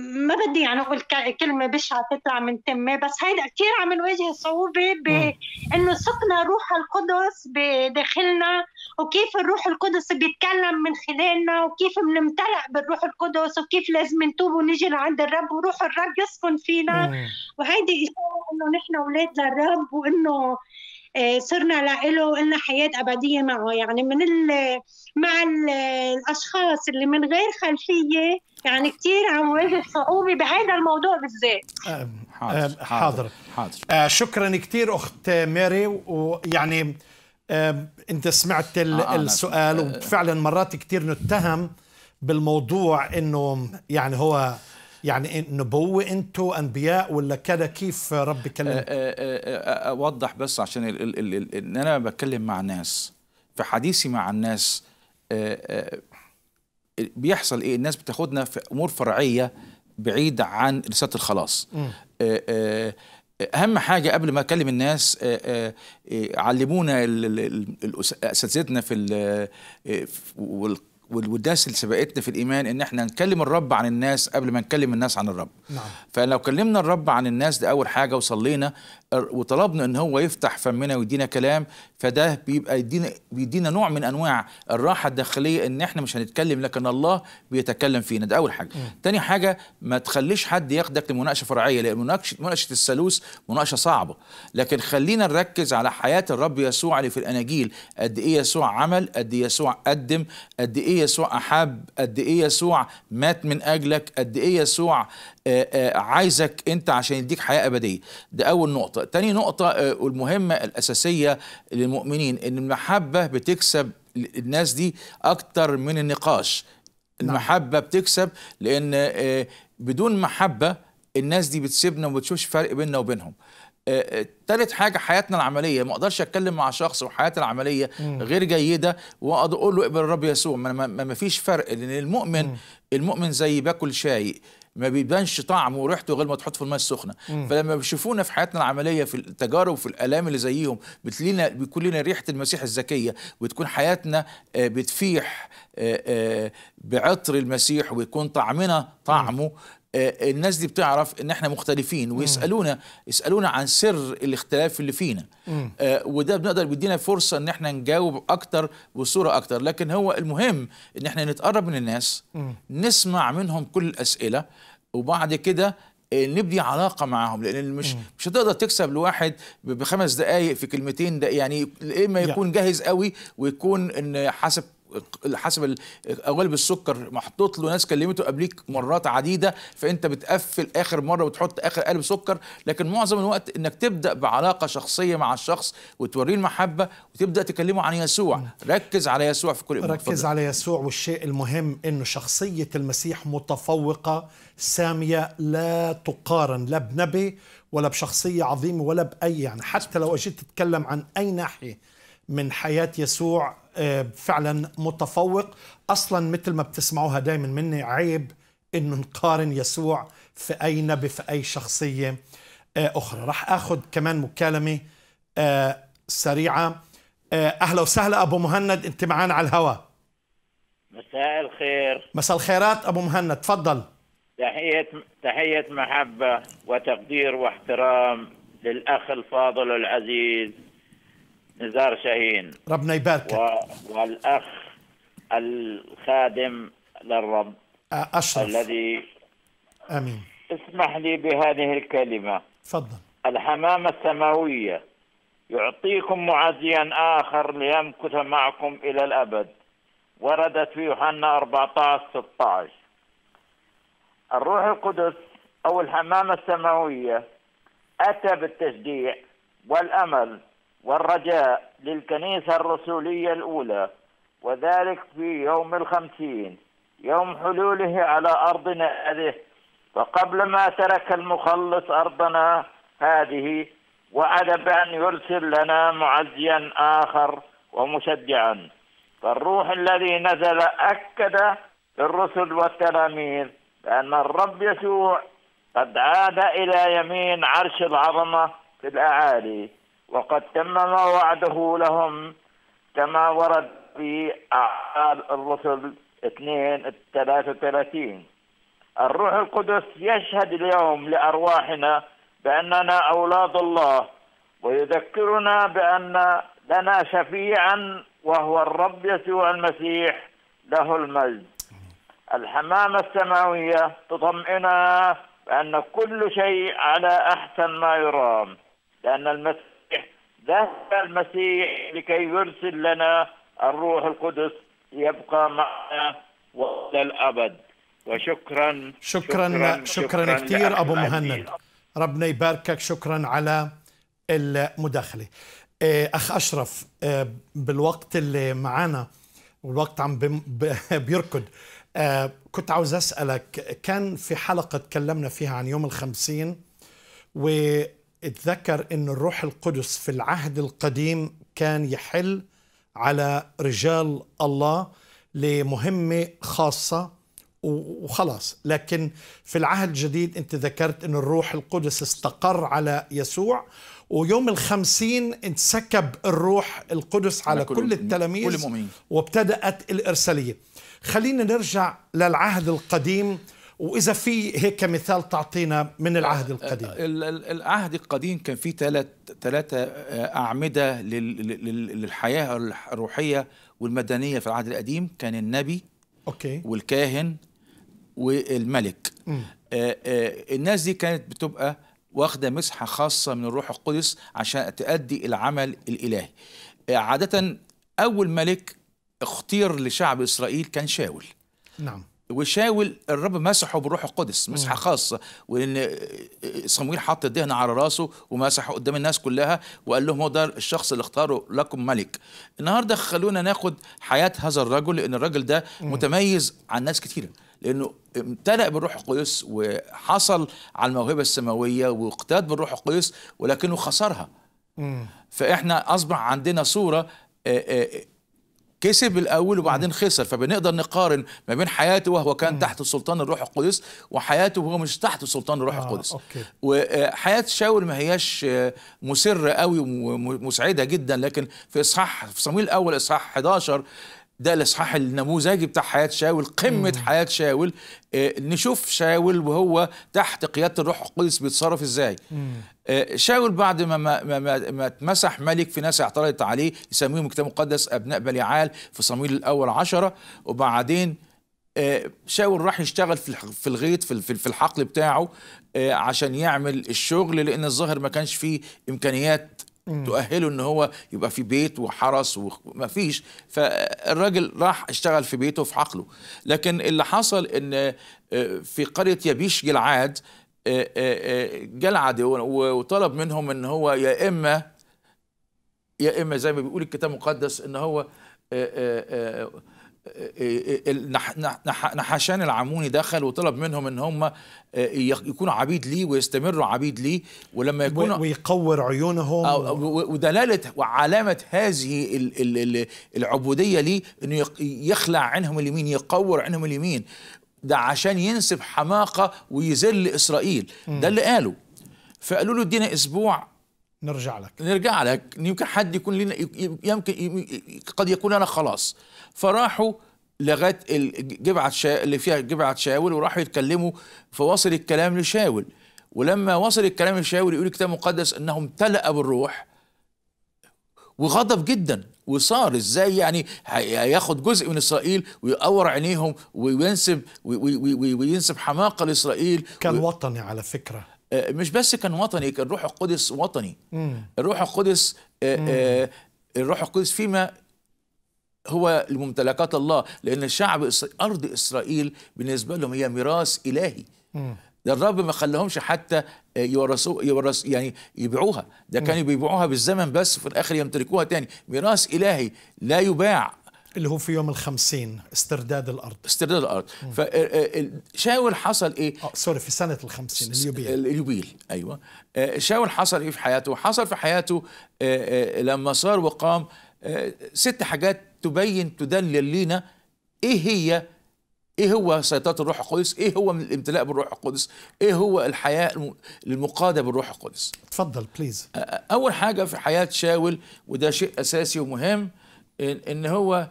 ما بدي يعني اقول كلمه بشعه تطلع من تمي بس هيدا كثير عم نواجه صعوبه بانه سقنا روح القدس بداخلنا وكيف الروح القدس بيتكلم من خلالنا وكيف بنمتلئ بالروح القدس وكيف لازم نتوب ونجي لعند الرب وروح الرب يسكن فينا وهيدي اشاره انه نحن اولاد للرب وانه آه، صرنا له وقلنا حياه ابديه معه يعني من ال مع الـ الاشخاص اللي من غير خلفيه يعني كثير عم واجه صعوبه بهذا الموضوع بالذات آه، آه، حاضر حاضر, حاضر. آه شكرا كثير اخت ماري ويعني آه انت سمعت آه السؤال وفعلا مرات كثير نتهم بالموضوع انه يعني هو يعني نبوة أنتوا أنبياء ولا كذا كيف رب كلم أه، أه، أه، أوضح بس عشان الـ الـ الـ الـ إن أنا بتكلم مع ناس في حديثي مع الناس بيحصل إيه الناس بتاخدنا في أمور فرعية بعيد عن رسالة الخلاص اهم حاجه قبل ما اكلم الناس إيه، علمونا اساتذتنا في إيه، والناس اللي سبقتنا في الايمان ان احنا نكلم الرب عن الناس قبل ما نكلم الناس عن الرب نعم. فلو كلمنا الرب عن الناس ده اول حاجه وصلينا وطلبنا ان هو يفتح فمنا ويدينا كلام فده بيبقى يدينا بيدينا نوع من انواع الراحه الداخليه ان احنا مش هنتكلم لكن الله بيتكلم فينا ده اول حاجه م. تاني حاجه ما تخليش حد ياخدك لمناقشه فرعيه لان مناقشه مناقشه الثالوث مناقشه صعبه لكن خلينا نركز على حياه الرب يسوع اللي في الاناجيل قد ايه يسوع عمل قد ايه يسوع قدم قد ايه يسوع احب قد ايه يسوع مات من اجلك قد ايه يسوع آه، آه، عايزك انت عشان يديك حياه ابديه ده اول نقطه تاني نقطه آه، والمهمه الاساسيه للمؤمنين ان المحبه بتكسب الناس دي اكتر من النقاش نعم. المحبه بتكسب لان بدون محبه الناس دي بتسيبنا وما بتشوفش فرق بيننا وبينهم ثالث آه، آه، حاجه حياتنا العمليه ما اقدرش اتكلم مع شخص وحياتي العمليه غير جيده واقعد اقول له اقبل الرب يسوع ما فيش فرق لان المؤمن المؤمن زي باكل شاي ما بيبانش طعمه وريحته غير ما تحط في الماء السخنه فلما بيشوفونا في حياتنا العمليه في التجارب وفي الالام اللي زيهم بتلينا بيكون لنا ريحه المسيح الزكيه وتكون حياتنا آه، بتفيح بعطر المسيح ويكون طعمنا طعمه آه، الناس دي بتعرف ان احنا مختلفين ويسالونا يسالونا عن سر الاختلاف اللي فينا آه، وده بنقدر بيدينا فرصه ان احنا نجاوب اكتر بصوره اكتر لكن هو المهم ان احنا نتقرب من الناس نسمع منهم كل الاسئله وبعد كده آه، نبني علاقه معاهم لان مش مم. مش هتقدر تكسب لواحد بخمس دقائق في كلمتين ده يعني اما يكون جاهز قوي ويكون ان حسب حسب قوالب السكر محطوط له ناس كلمته قبليك مرات عديده فانت بتقفل اخر مره وتحط اخر قلب سكر لكن معظم الوقت انك تبدا بعلاقه شخصيه مع الشخص وتوريه المحبه وتبدا تكلمه عن يسوع ركز على يسوع في كل امور ركز على يسوع والشيء المهم انه شخصيه المسيح متفوقه ساميه لا تقارن لا بنبي ولا بشخصيه عظيمه ولا باي يعني حتى لو اجيت تتكلم عن اي ناحيه من حياة يسوع آه، فعلا متفوق أصلا مثل ما بتسمعوها دايما مني عيب أنه نقارن يسوع في أي نبي في أي شخصية آه، أخرى راح أخذ كمان مكالمة آه، سريعة أهلا وسهلا أبو مهند أنت معانا على الهواء مساء الخير مساء الخيرات أبو مهند تفضل تحية تحية محبة وتقدير واحترام للأخ الفاضل العزيز نزار شاهين ربنا يبارك والاخ الخادم للرب اشرف الذي امين اسمح لي بهذه الكلمه تفضل الحمامه السماويه يعطيكم معزيا اخر ليمكث معكم الى الابد وردت في يوحنا 14 16 الروح القدس او الحمامه السماويه اتى بالتشجيع والامل والرجاء للكنيسة الرسولية الأولى وذلك في يوم الخمسين يوم حلوله على أرضنا هذه فقبل ما ترك المخلص أرضنا هذه وعد بأن يرسل لنا معزيا آخر ومشجعا فالروح الذي نزل أكد للرسل والتلاميذ بأن الرب يسوع قد عاد إلى يمين عرش العظمة في الأعالي وقد تم ما وعده لهم كما ورد في أعمال الرسل 2 33 الروح القدس يشهد اليوم لأرواحنا بأننا أولاد الله ويذكرنا بأن لنا شفيعا وهو الرب يسوع المسيح له المجد الحمامة السماوية تطمئننا بأن كل شيء على أحسن ما يرام لأن المسيح ذهب المسيح لكي يرسل لنا الروح القدس يبقى معنا والى الابد وشكرا شكرا شكرا, شكرا, كثير ابو مهند ربنا يباركك شكرا على المداخله إيه، اخ اشرف إيه، بالوقت اللي معانا والوقت عم بيركض إيه، كنت عاوز اسالك كان في حلقه تكلمنا فيها عن يوم الخمسين و اتذكر أن الروح القدس في العهد القديم كان يحل على رجال الله لمهمة خاصة وخلاص لكن في العهد الجديد أنت ذكرت أن الروح القدس استقر على يسوع ويوم الخمسين انسكب الروح القدس على كل, التلاميذ كل وابتدأت الإرسالية خلينا نرجع للعهد القديم واذا في هيك مثال تعطينا من العهد القديم العهد القديم كان في ثلاث ثلاثه اعمده للحياه الروحيه والمدنيه في العهد القديم كان النبي اوكي والكاهن والملك آآ آه، آه، الناس دي كانت بتبقى واخده مسحه خاصه من الروح القدس عشان تؤدي العمل الالهي عاده اول ملك اختير لشعب اسرائيل كان شاول نعم وشاول الرب مسحه بالروح القدس مسحه خاصه وان صمويل حط الدهن على راسه ومسحه قدام الناس كلها وقال لهم هو ده الشخص اللي اختاره لكم ملك النهارده خلونا ناخد حياه هذا الرجل لان الرجل ده متميز عن ناس كتير لانه امتلأ بالروح القدس وحصل على الموهبه السماويه واقتاد بالروح القدس ولكنه خسرها فاحنا اصبح عندنا صوره كسب الاول وبعدين خسر فبنقدر نقارن ما بين حياته وهو كان تحت سلطان الروح القدس وحياته وهو مش تحت سلطان الروح آه القدس أوكي. وحياه آه، شاول ما هياش آه، مسره قوي ومسعده جدا لكن في اصحاح في صمويل الاول اصحاح 11 ده الاصحاح النموذجي بتاع حياه شاول قمه حياه شاول آه، نشوف شاول وهو تحت قياده الروح القدس بيتصرف ازاي آه، شاول بعد ما ما, ما, ما اتمسح ملك في ناس اعترضت عليه يسميهم الكتاب المقدس ابناء بليعال في صمويل الاول عشرة وبعدين آه، شاول راح يشتغل في الغيط في الحقل بتاعه آه، عشان يعمل الشغل لان الظاهر ما كانش فيه امكانيات تؤهله ان هو يبقى في بيت وحرس وما فيش فالراجل راح اشتغل في بيته في حقله لكن اللي حصل ان في قريه يبيش جلعاد إيه، إيه، إيه، جلعد وطلب منهم ان هو يا اما يا اما زي ما بيقول الكتاب المقدس ان هو نحشان العموني دخل وطلب منهم ان هم يكونوا عبيد ليه ويستمروا عبيد ليه ولما يكونوا ويقور عيونهم ودلاله وعلامه هذه العبوديه ليه انه يخلع عنهم اليمين يقور عنهم اليمين ده عشان ينسب حماقة ويذل إسرائيل ده اللي قاله فقالوا له ادينا أسبوع نرجع لك نرجع لك يمكن حد يكون لنا يمكن قد يكون أنا خلاص فراحوا لغايه جبعه شا... اللي فيها جبعه شاول وراحوا يتكلموا فوصل الكلام لشاول ولما وصل الكلام لشاول يقول الكتاب المقدس انه امتلأ بالروح وغضب جدا وصار ازاي يعني هياخد جزء من اسرائيل ويقور عينيهم وينسب وينسب حماقه لاسرائيل كان و... وطني على فكره آه، مش بس كان وطني كان روح القدس وطني الروح القدس آه، آه، الروح القدس فيما هو لممتلكات الله لان الشعب ارض اسرائيل بالنسبه لهم هي ميراث الهي مم. ده الرب ما خلاهمش حتى يورثوا يورث يعني يبيعوها ده كانوا بيبيعوها بالزمن بس في الاخر يمتلكوها تاني ميراث الهي لا يباع اللي هو في يوم الخمسين استرداد الأرض استرداد الأرض فشاول آه، آه، حصل إيه آه سوري في سنة الخمسين اليوبيل اليوبيل أيوة آه، شاول حصل إيه في حياته حصل في حياته لما صار وقام ست حاجات تبين تدلل لنا إيه هي ايه هو سيطره الروح القدس ايه هو من الامتلاء بالروح القدس ايه هو الحياه المقاده بالروح القدس اتفضل بليز اول حاجه في حياه شاول وده شيء اساسي ومهم ان, إن هو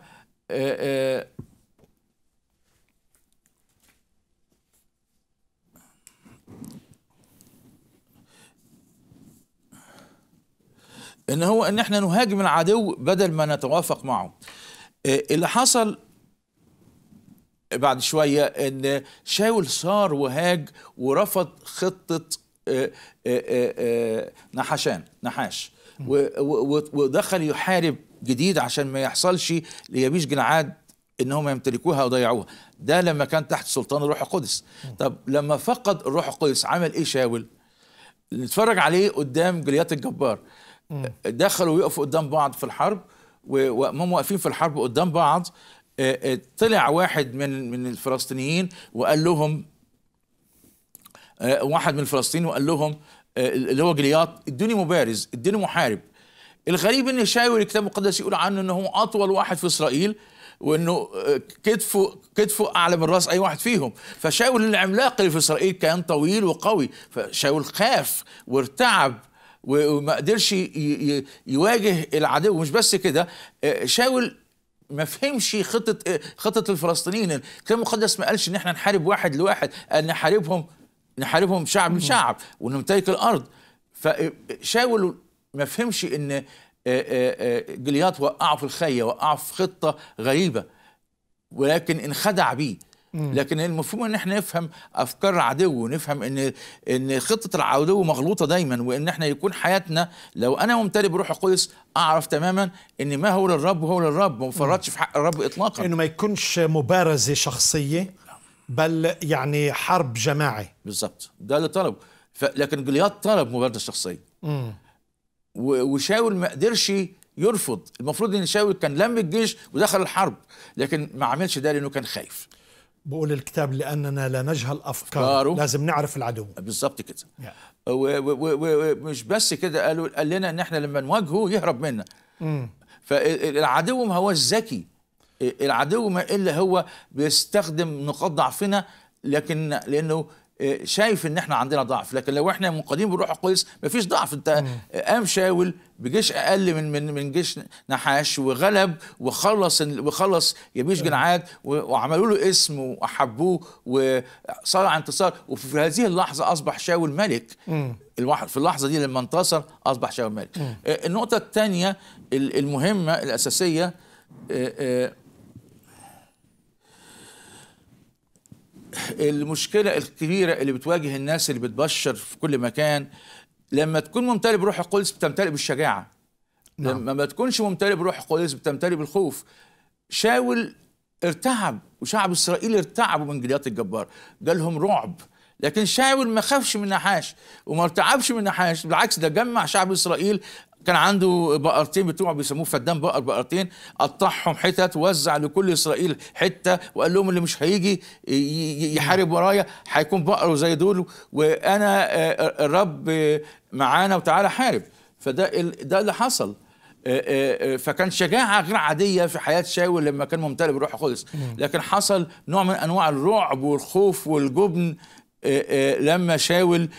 ان هو ان احنا نهاجم العدو بدل ما نتوافق معه اللي حصل بعد شوية أن شاول صار وهاج ورفض خطة آه، آه، آه، نحشان نحاش ودخل يحارب جديد عشان ما يحصلش ليبيش جلعاد انهم يمتلكوها وضيعوها ده لما كان تحت سلطان الروح القدس طب لما فقد الروح القدس عمل ايه شاول نتفرج عليه قدام جليات الجبار دخلوا ويقفوا قدام بعض في الحرب وهم واقفين في الحرب قدام بعض آه، آه، طلع واحد من من الفلسطينيين وقال لهم آه، واحد من الفلسطينيين وقال لهم اللي هو جلياط ادوني مبارز ادوني محارب الغريب ان الشاوي الكتاب المقدس يقول عنه انه هو اطول واحد في اسرائيل وانه كتفه كتفه اعلى من راس اي واحد فيهم فشاول العملاق اللي في اسرائيل كان طويل وقوي فشاول خاف وارتعب وما قدرش يواجه العدو ومش بس كده شاول ما فهمش خطه خطه الفلسطينيين الكتاب المقدس ما قالش ان احنا نحارب واحد لواحد قال نحاربهم نحاربهم شعب لشعب ونمتلك الارض فشاول ما فهمش ان جليات وقعه في الخيه وقعه في خطه غريبه ولكن انخدع بيه لكن المفهوم ان احنا نفهم افكار العدو ونفهم ان ان خطه العدو مغلوطه دايما وان احنا يكون حياتنا لو انا ممتلئ بروح القدس اعرف تماما ان ما هو للرب هو للرب ما بفرطش في حق الرب اطلاقا انه ما يكونش مبارزه شخصيه بل يعني حرب جماعي بالظبط ده اللي طلب لكن جليات طلب مبارزه شخصيه وشاول ما قدرش يرفض المفروض ان شاول كان لم الجيش ودخل الحرب لكن ما عملش ده لانه كان خايف بقول الكتاب لاننا لا نجهل افكاره لازم نعرف العدو بالظبط كده ومش بس كده قالوا قال لنا ان احنا لما نواجهه يهرب منا فالعدو ما هو الذكي العدو ما الا هو بيستخدم نقاط ضعفنا لكن لانه شايف ان احنا عندنا ضعف لكن لو احنا منقادين بالروح القدس مفيش ضعف انت قام شاول بجيش اقل من من من جيش نحاش وغلب وخلص وخلص يبيش جنعاد وعملوا له اسم واحبوه وصار انتصار وفي هذه اللحظه اصبح شاول ملك الواحد في اللحظه دي لما انتصر اصبح شاول ملك آه، النقطه الثانيه المهمه الاساسيه آه، آه، المشكله الكبيره اللي بتواجه الناس اللي بتبشر في كل مكان لما تكون ممتلئ بروح القدس بتمتلئ بالشجاعه نعم. لما ما تكونش ممتلئ بروح القدس بتمتلئ بالخوف شاول ارتعب وشعب اسرائيل ارتعبوا من جليات الجبار جالهم رعب لكن شاول ما خافش من نحاش وما ارتعبش من نحاش بالعكس ده جمع شعب اسرائيل كان عنده بقرتين بتوعه بيسموه فدان بقر بقرتين قطعهم حتت وزع لكل اسرائيل حته وقال لهم اللي مش هيجي يحارب ورايا هيكون بقره زي دول وانا آه، آه، الرب معانا وتعالى حارب فده ده اللي حصل آه، فكان شجاعة غير عادية في حياة شاول لما كان ممتلئ بالروح القدس لكن حصل نوع من أنواع الرعب والخوف والجبن لما شاول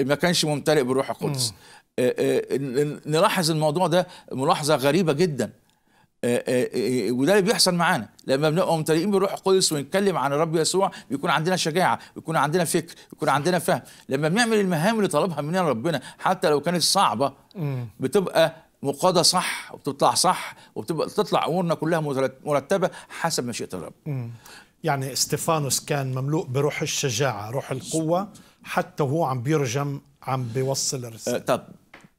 ما كانش ممتلئ بالروح القدس آه، آه، نلاحظ الموضوع ده ملاحظه غريبه جدا آه، وده اللي بيحصل معانا لما بنبقى ممتلئين بالروح القدس ونتكلم عن الرب يسوع بيكون عندنا شجاعه بيكون عندنا فكر بيكون عندنا فهم لما بنعمل المهام اللي طلبها مننا ربنا حتى لو كانت صعبه بتبقى مقاده صح وبتطلع صح وبتبقى تطلع امورنا كلها مرتبه حسب مشيئه الرب يعني استيفانوس كان مملوء بروح الشجاعه روح القوه حتى وهو عم بيرجم عم بيوصل الرساله طب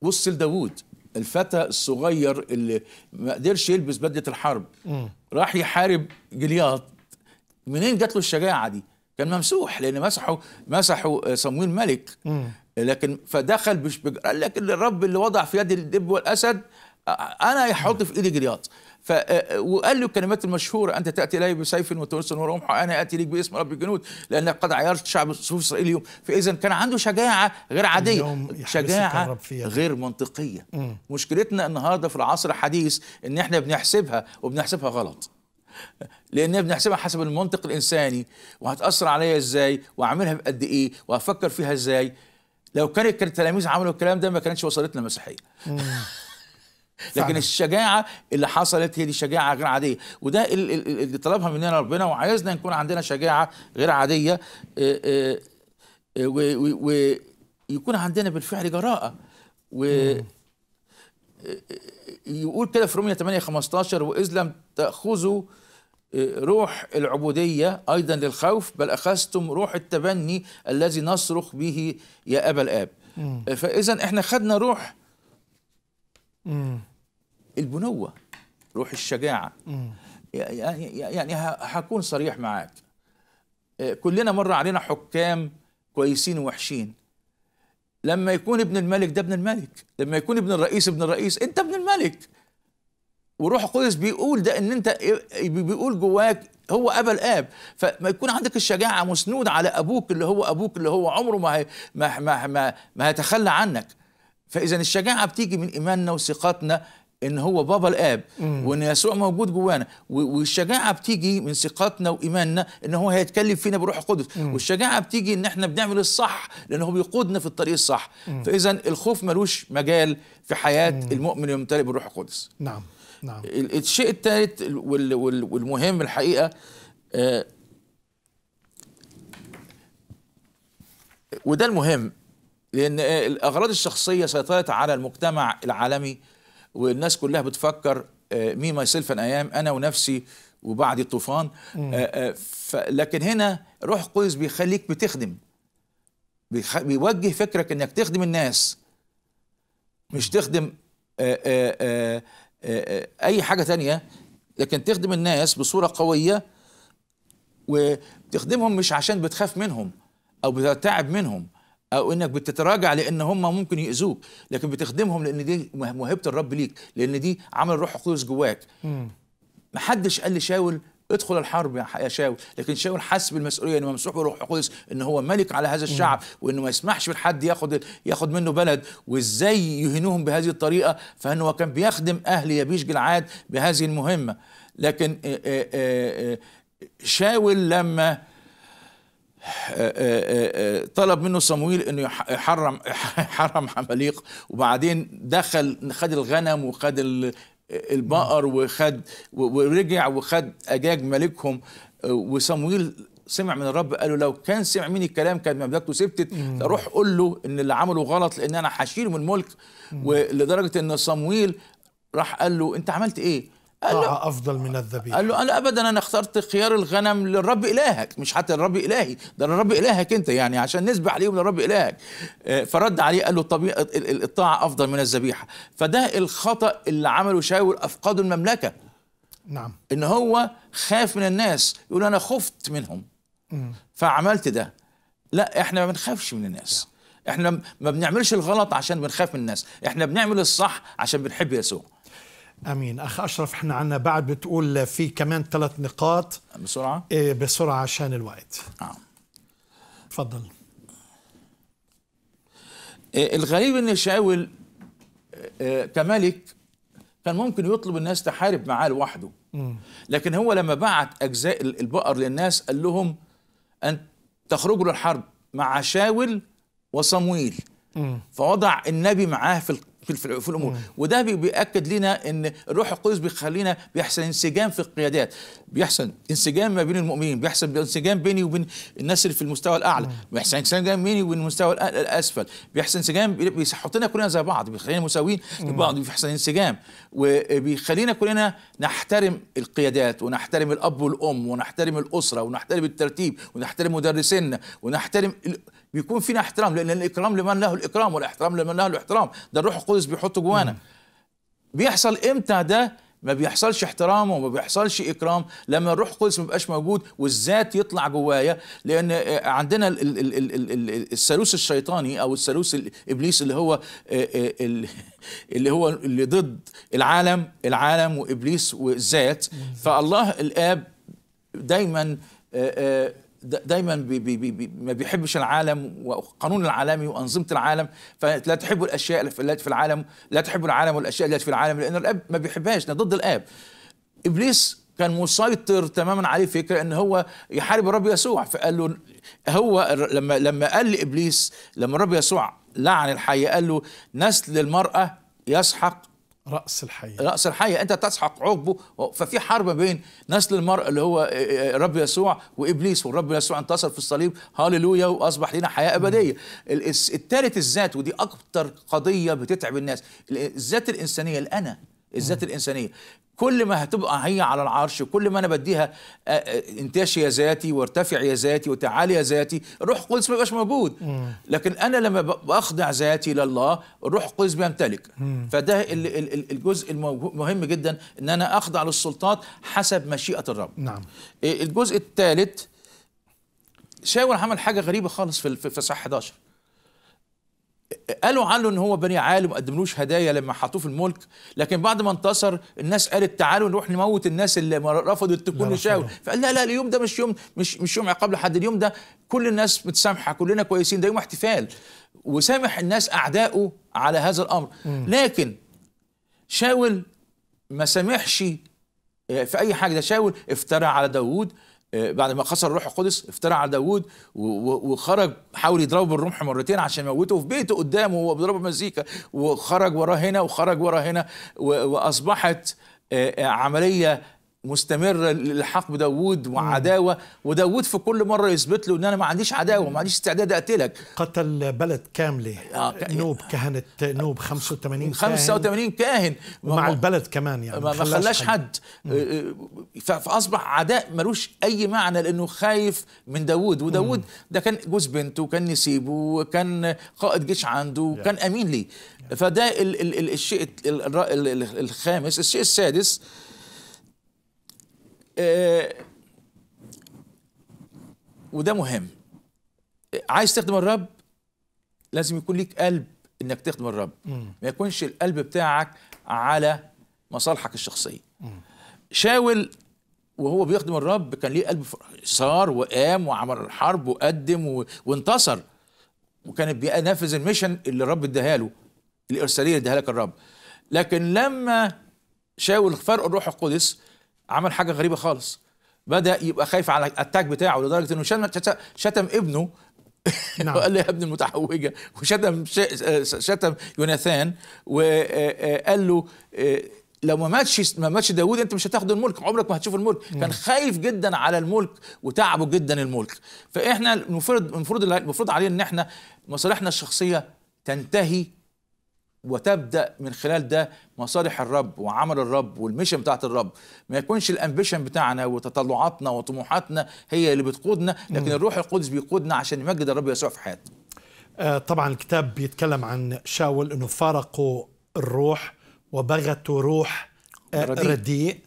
بص لداوود الفتى الصغير اللي ما قدرش يلبس بدله الحرب م. راح يحارب جلياط منين جات له الشجاعه دي كان ممسوح لان مسحوا مسحوا آه، صمويل ملك لكن فدخل بش قال لك الرب اللي وضع في يد الدب والاسد آه، انا يحط في ايدي جلياط ف وقال له الكلمات المشهوره انت تاتي الي بسيف وتونس ورمح انا اتي لك باسم رب الجنود لانك قد عيرت شعب الصفوف الاسرائيلي فاذا كان عنده شجاعه غير عاديه شجاعه غير منطقيه مشكلتنا النهارده في العصر الحديث ان احنا بنحسبها وبنحسبها غلط لان بنحسبها حسب المنطق الانساني وهتاثر عليا ازاي واعملها بقد ايه وهفكر فيها ازاي لو كان التلاميذ عملوا الكلام ده ما كانتش وصلتنا المسيحيه لكن فعلا. الشجاعه اللي حصلت هي دي شجاعه غير عاديه وده اللي طلبها مننا ربنا وعايزنا نكون عندنا شجاعه غير عاديه آه، آه، آه، ويكون عندنا بالفعل جراءه و يقول كده في رومية 8 15 وإذ لم تأخذوا روح العبودية أيضا للخوف بل أخذتم روح التبني الذي نصرخ به يا أبا الآب فإذا إحنا خدنا روح البنوة روح الشجاعة يعني يعني هكون صريح معاك آه، كلنا مر علينا حكام كويسين ووحشين لما يكون ابن الملك ده ابن الملك لما يكون ابن الرئيس ابن الرئيس انت ابن الملك وروح القدس بيقول ده ان انت إيه، بيقول جواك هو ابا الاب فما يكون عندك الشجاعه مسنود على ابوك اللي هو ابوك اللي هو عمره ما هي ما ما ما, ما هيتخلى عنك فاذا الشجاعه بتيجي من ايماننا وثقتنا ان هو بابا الاب وان يسوع موجود جوانا والشجاعه بتيجي من ثقتنا وايماننا ان هو هيتكلم فينا بروح القدس والشجاعه بتيجي ان احنا بنعمل الصح لان هو بيقودنا في الطريق الصح فاذا الخوف ملوش مجال في حياه مم. المؤمن الممتلئ بالروح القدس نعم نعم الشيء الثالث والمهم الحقيقه آه، وده المهم لان الاغراض الشخصيه سيطرت على المجتمع العالمي والناس كلها بتفكر مي ميما سيلفا ايام انا ونفسي وبعد الطوفان آه، آه، لكن هنا روح قدس بيخليك بتخدم بيوجه فكرك انك تخدم الناس مش تخدم آه، اي حاجه تانية لكن تخدم الناس بصوره قويه وتخدمهم مش عشان بتخاف منهم او بتتعب منهم او انك بتتراجع لان هم ممكن ياذوك لكن بتخدمهم لان دي موهبه الرب ليك لان دي عمل الروح القدس جواك محدش قال لشاول ادخل الحرب يا شاول لكن شاول حس بالمسؤوليه انه ممسوح بالروح القدس ان هو ملك على هذا الشعب وانه ما يسمحش لحد ياخد ياخد منه بلد وازاي يهينوهم بهذه الطريقه فانه كان بيخدم اهل يبيش جلعاد بهذه المهمه لكن شاول لما آه، آه، آه، طلب منه صمويل انه يحرم يحرم حماليق وبعدين دخل خد الغنم وخد البقر وخد ورجع وخد اجاج ملكهم وصمويل سمع من الرب قال له لو كان سمع مني الكلام كان مملكته سبتت روح قول له ان اللي عمله غلط لان انا هشيله من الملك ولدرجه ان صمويل راح قال له انت عملت ايه؟ قال له افضل من الذبيحه قال له انا ابدا انا اخترت خيار الغنم للرب الهك مش حتى للرب الهي ده للرب الهك انت يعني عشان نسبح ليهم للرب الهك آه، فرد عليه قال له طبيعة الطاعه افضل من الذبيحه فده الخطا اللي عمله شاول افقدوا المملكه نعم ان هو خاف من الناس يقول انا خفت منهم م. فعملت ده لا احنا ما بنخافش من الناس نعم. احنا ما بنعملش الغلط عشان بنخاف من الناس احنا بنعمل الصح عشان بنحب يسوع امين اخ اشرف احنا عندنا بعد بتقول في كمان ثلاث نقاط بسرعه إيه بسرعه عشان الوقت نعم تفضل إيه الغريب ان شاول إيه, إيه، كملك كان ممكن يطلب الناس تحارب معاه لوحده لكن هو لما بعت اجزاء البقر للناس قال لهم ان تخرجوا للحرب مع شاول وصمويل فوضع النبي معاه في في في الامور وده بياكد لنا ان الروح القدس بيخلينا بيحصل انسجام في القيادات بيحصل انسجام ما بين المؤمنين بيحصل انسجام بيني وبين الناس اللي في المستوى الاعلى بيحصل انسجام بيني وبين المستوى الاسفل بيحصل انسجام بيحطنا كلنا زي بعض بيخلينا مساويين لبعض بيحصل انسجام وبيخلينا كلنا نحترم القيادات ونحترم الاب والام ونحترم الاسره ونحترم الترتيب ونحترم مدرسينا ونحترم بيكون فينا احترام لان الاكرام لمن له الاكرام والاحترام لمن له الاحترام ده الروح القدس بيحطه جوانا بيحصل امتى ده ما بيحصلش احترام وما بيحصلش اكرام لما الروح القدس ما بيبقاش موجود والذات يطلع جوايا لان عندنا الثالوث الشيطاني او الثالوث ابليس اللي هو آه، آه، اللي هو اللي ضد العالم العالم وابليس والذات فالله الاب دايما آه، دايما بي بي بي ما بيحبش العالم وقانون العالمي وانظمه العالم فلا تحب الاشياء التي في العالم لا تحب العالم والاشياء التي في العالم لان الاب ما بيحبهاش ده ضد الاب ابليس كان مسيطر تماما عليه فكره ان هو يحارب الرب يسوع فقال له هو لما لما قال لابليس لما الرب يسوع لعن الحي قال له نسل المراه يسحق رأس الحية رأس الحية أنت تسحق عقبه ففي حرب بين نسل المرء اللي هو الرب آه، آه، يسوع وإبليس والرب يسوع انتصر في الصليب هاليلويا وأصبح لنا حياة أبدية الثالث الذات ودي أكتر قضية بتتعب الناس الذات الإنسانية الأنا الذات الانسانيه كل ما هتبقى هي على العرش كل ما انا بديها انتاش يا ذاتي وارتفع يا ذاتي وتعال يا ذاتي الروح القدس ما بيبقاش موجود لكن انا لما بخضع ذاتي لله الروح القدس بيمتلك فده الجزء المهم جدا ان انا اخضع للسلطات حسب مشيئه الرب نعم الجزء الثالث شاول عمل حاجه غريبه خالص في في صح 11 قالوا عنه ان هو بني عالم قدملوش هدايا لما حطوه في الملك لكن بعد ما انتصر الناس قالت تعالوا نروح نموت الناس اللي رفضت تكون نشاور فقال لا لا اليوم ده مش يوم مش مش يوم عقاب لحد اليوم ده كل الناس متسامحه كلنا كويسين ده يوم احتفال وسامح الناس اعدائه على هذا الامر م. لكن شاول ما سامحش آه، في اي حاجه ده شاول افترى على داوود آه، بعد ما خسر روح القدس افترى على داوود وخرج حاول يضربه بالرمح مرتين عشان يموته في بيته قدامه وهو بيضربه بمزيكا وخرج وراه هنا وخرج وراه هنا واصبحت آه، آه، عمليه مستمره للحاق بداوود وعداوه وداوود في كل مره يثبت له ان انا ما عنديش عداوه ما عنديش استعداد اقتلك قتل بلد كامله آه نوب كهنه نوب 85 85 كاهن, كاهن مع البلد كمان يعني ما خلاش حد, حد. آه، آه، فاصبح عداء ملوش اي معنى لانه خايف من داوود وداوود ده كان جوز بنته وكان نسيبه وكان قائد جيش عنده وكان امين ليه فده الشيء الخامس الشيء السادس آه، وده مهم عايز تخدم الرب لازم يكون ليك قلب انك تخدم الرب ما يكونش القلب بتاعك على مصالحك الشخصيه شاول وهو بيخدم الرب كان ليه قلب صار وقام وعمل الحرب وقدم و... وانتصر وكان بينفذ الميشن اللي الرب اداها له الارساليه اللي اداها لك الرب لكن لما شاول فرق الروح القدس عمل حاجه غريبه خالص بدا يبقى خايف على الاتاك بتاعه لدرجه انه شتم, شتم ابنه نعم. وقال له يا ابن المتحوجه وشتم شتم يوناثان وقال له آه، لو ما ماتش ما ماتش داوود انت مش هتاخد الملك عمرك ما هتشوف الملك مم. نعم. كان خايف جدا على الملك وتعبه جدا الملك فاحنا المفروض المفروض المفروض علينا ان احنا مصالحنا الشخصيه تنتهي وتبدا من خلال ده مصالح الرب وعمل الرب والميشن بتاعت الرب ما يكونش الامبيشن بتاعنا وتطلعاتنا وطموحاتنا هي اللي بتقودنا لكن الروح القدس بيقودنا عشان نمجد الرب يسوع في حياتنا آه، طبعا الكتاب بيتكلم عن شاول انه فارقوا الروح وبغتوا روح آه، رديء.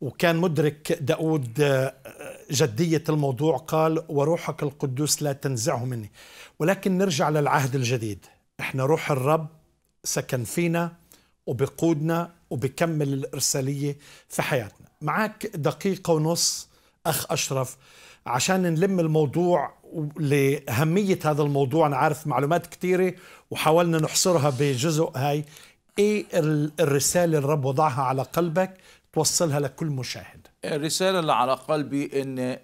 وكان مدرك داود آه، جدية الموضوع قال وروحك القدوس لا تنزعه مني ولكن نرجع للعهد الجديد احنا روح الرب سكن فينا وبقودنا وبكمل الإرسالية في حياتنا معك دقيقة ونص أخ أشرف عشان نلم الموضوع لأهمية هذا الموضوع أنا عارف معلومات كثيرة وحاولنا نحصرها بجزء هاي إيه الرسالة اللي الرب وضعها على قلبك توصلها لكل مشاهد الرسالة اللي على قلبي أن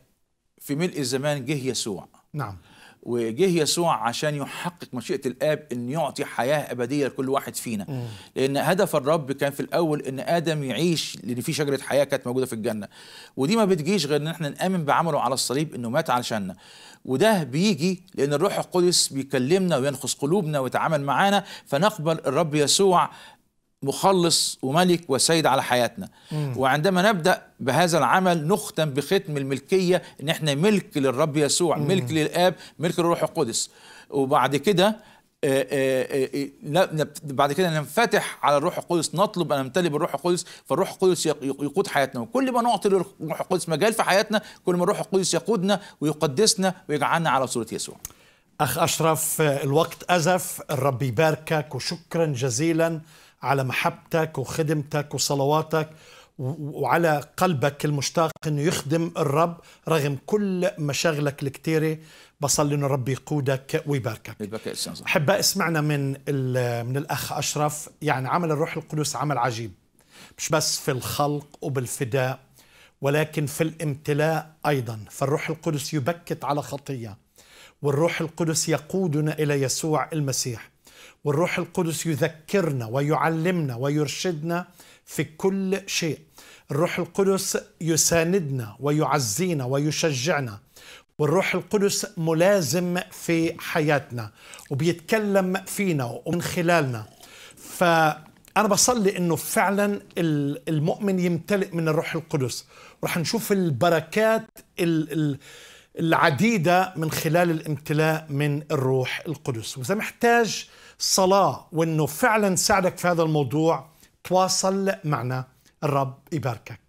في ملء الزمان جه يسوع نعم وجه يسوع عشان يحقق مشيئه الاب ان يعطي حياه ابديه لكل واحد فينا مم. لان هدف الرب كان في الاول ان ادم يعيش لان في شجره حياه كانت موجوده في الجنه ودي ما بتجيش غير ان احنا نامن بعمله على الصليب انه مات علشاننا وده بيجي لان الروح القدس بيكلمنا وينخص قلوبنا ويتعامل معانا فنقبل الرب يسوع مخلص وملك وسيد على حياتنا مم. وعندما نبدا بهذا العمل نختم بختم الملكيه ان احنا ملك للرب يسوع مم. ملك للاب ملك للروح القدس وبعد كده آه، آه، آه، بعد كده ننفتح على الروح القدس نطلب ان نمتلي بالروح القدس فالروح القدس يقود حياتنا وكل ما نعطي للروح القدس مجال في حياتنا كل ما الروح القدس يقودنا ويقدسنا ويجعلنا على صوره يسوع اخ اشرف الوقت ازف الرب يباركك وشكرا جزيلا على محبتك وخدمتك وصلواتك وعلى قلبك المشتاق انه يخدم الرب رغم كل مشاغلك الكتيره بصلي انه ربي يقودك ويباركك احب اسمعنا من من الاخ اشرف يعني عمل الروح القدس عمل عجيب مش بس في الخلق وبالفداء ولكن في الامتلاء ايضا فالروح القدس يبكت على خطيه والروح القدس يقودنا الى يسوع المسيح والروح القدس يذكرنا ويعلمنا ويرشدنا في كل شيء الروح القدس يساندنا ويعزينا ويشجعنا والروح القدس ملازم في حياتنا وبيتكلم فينا ومن خلالنا فأنا بصلي أنه فعلا المؤمن يمتلئ من الروح القدس ورح نشوف البركات العديدة من خلال الامتلاء من الروح القدس وإذا محتاج صلاة وأنه فعلا ساعدك في هذا الموضوع تواصل معنا الرب يباركك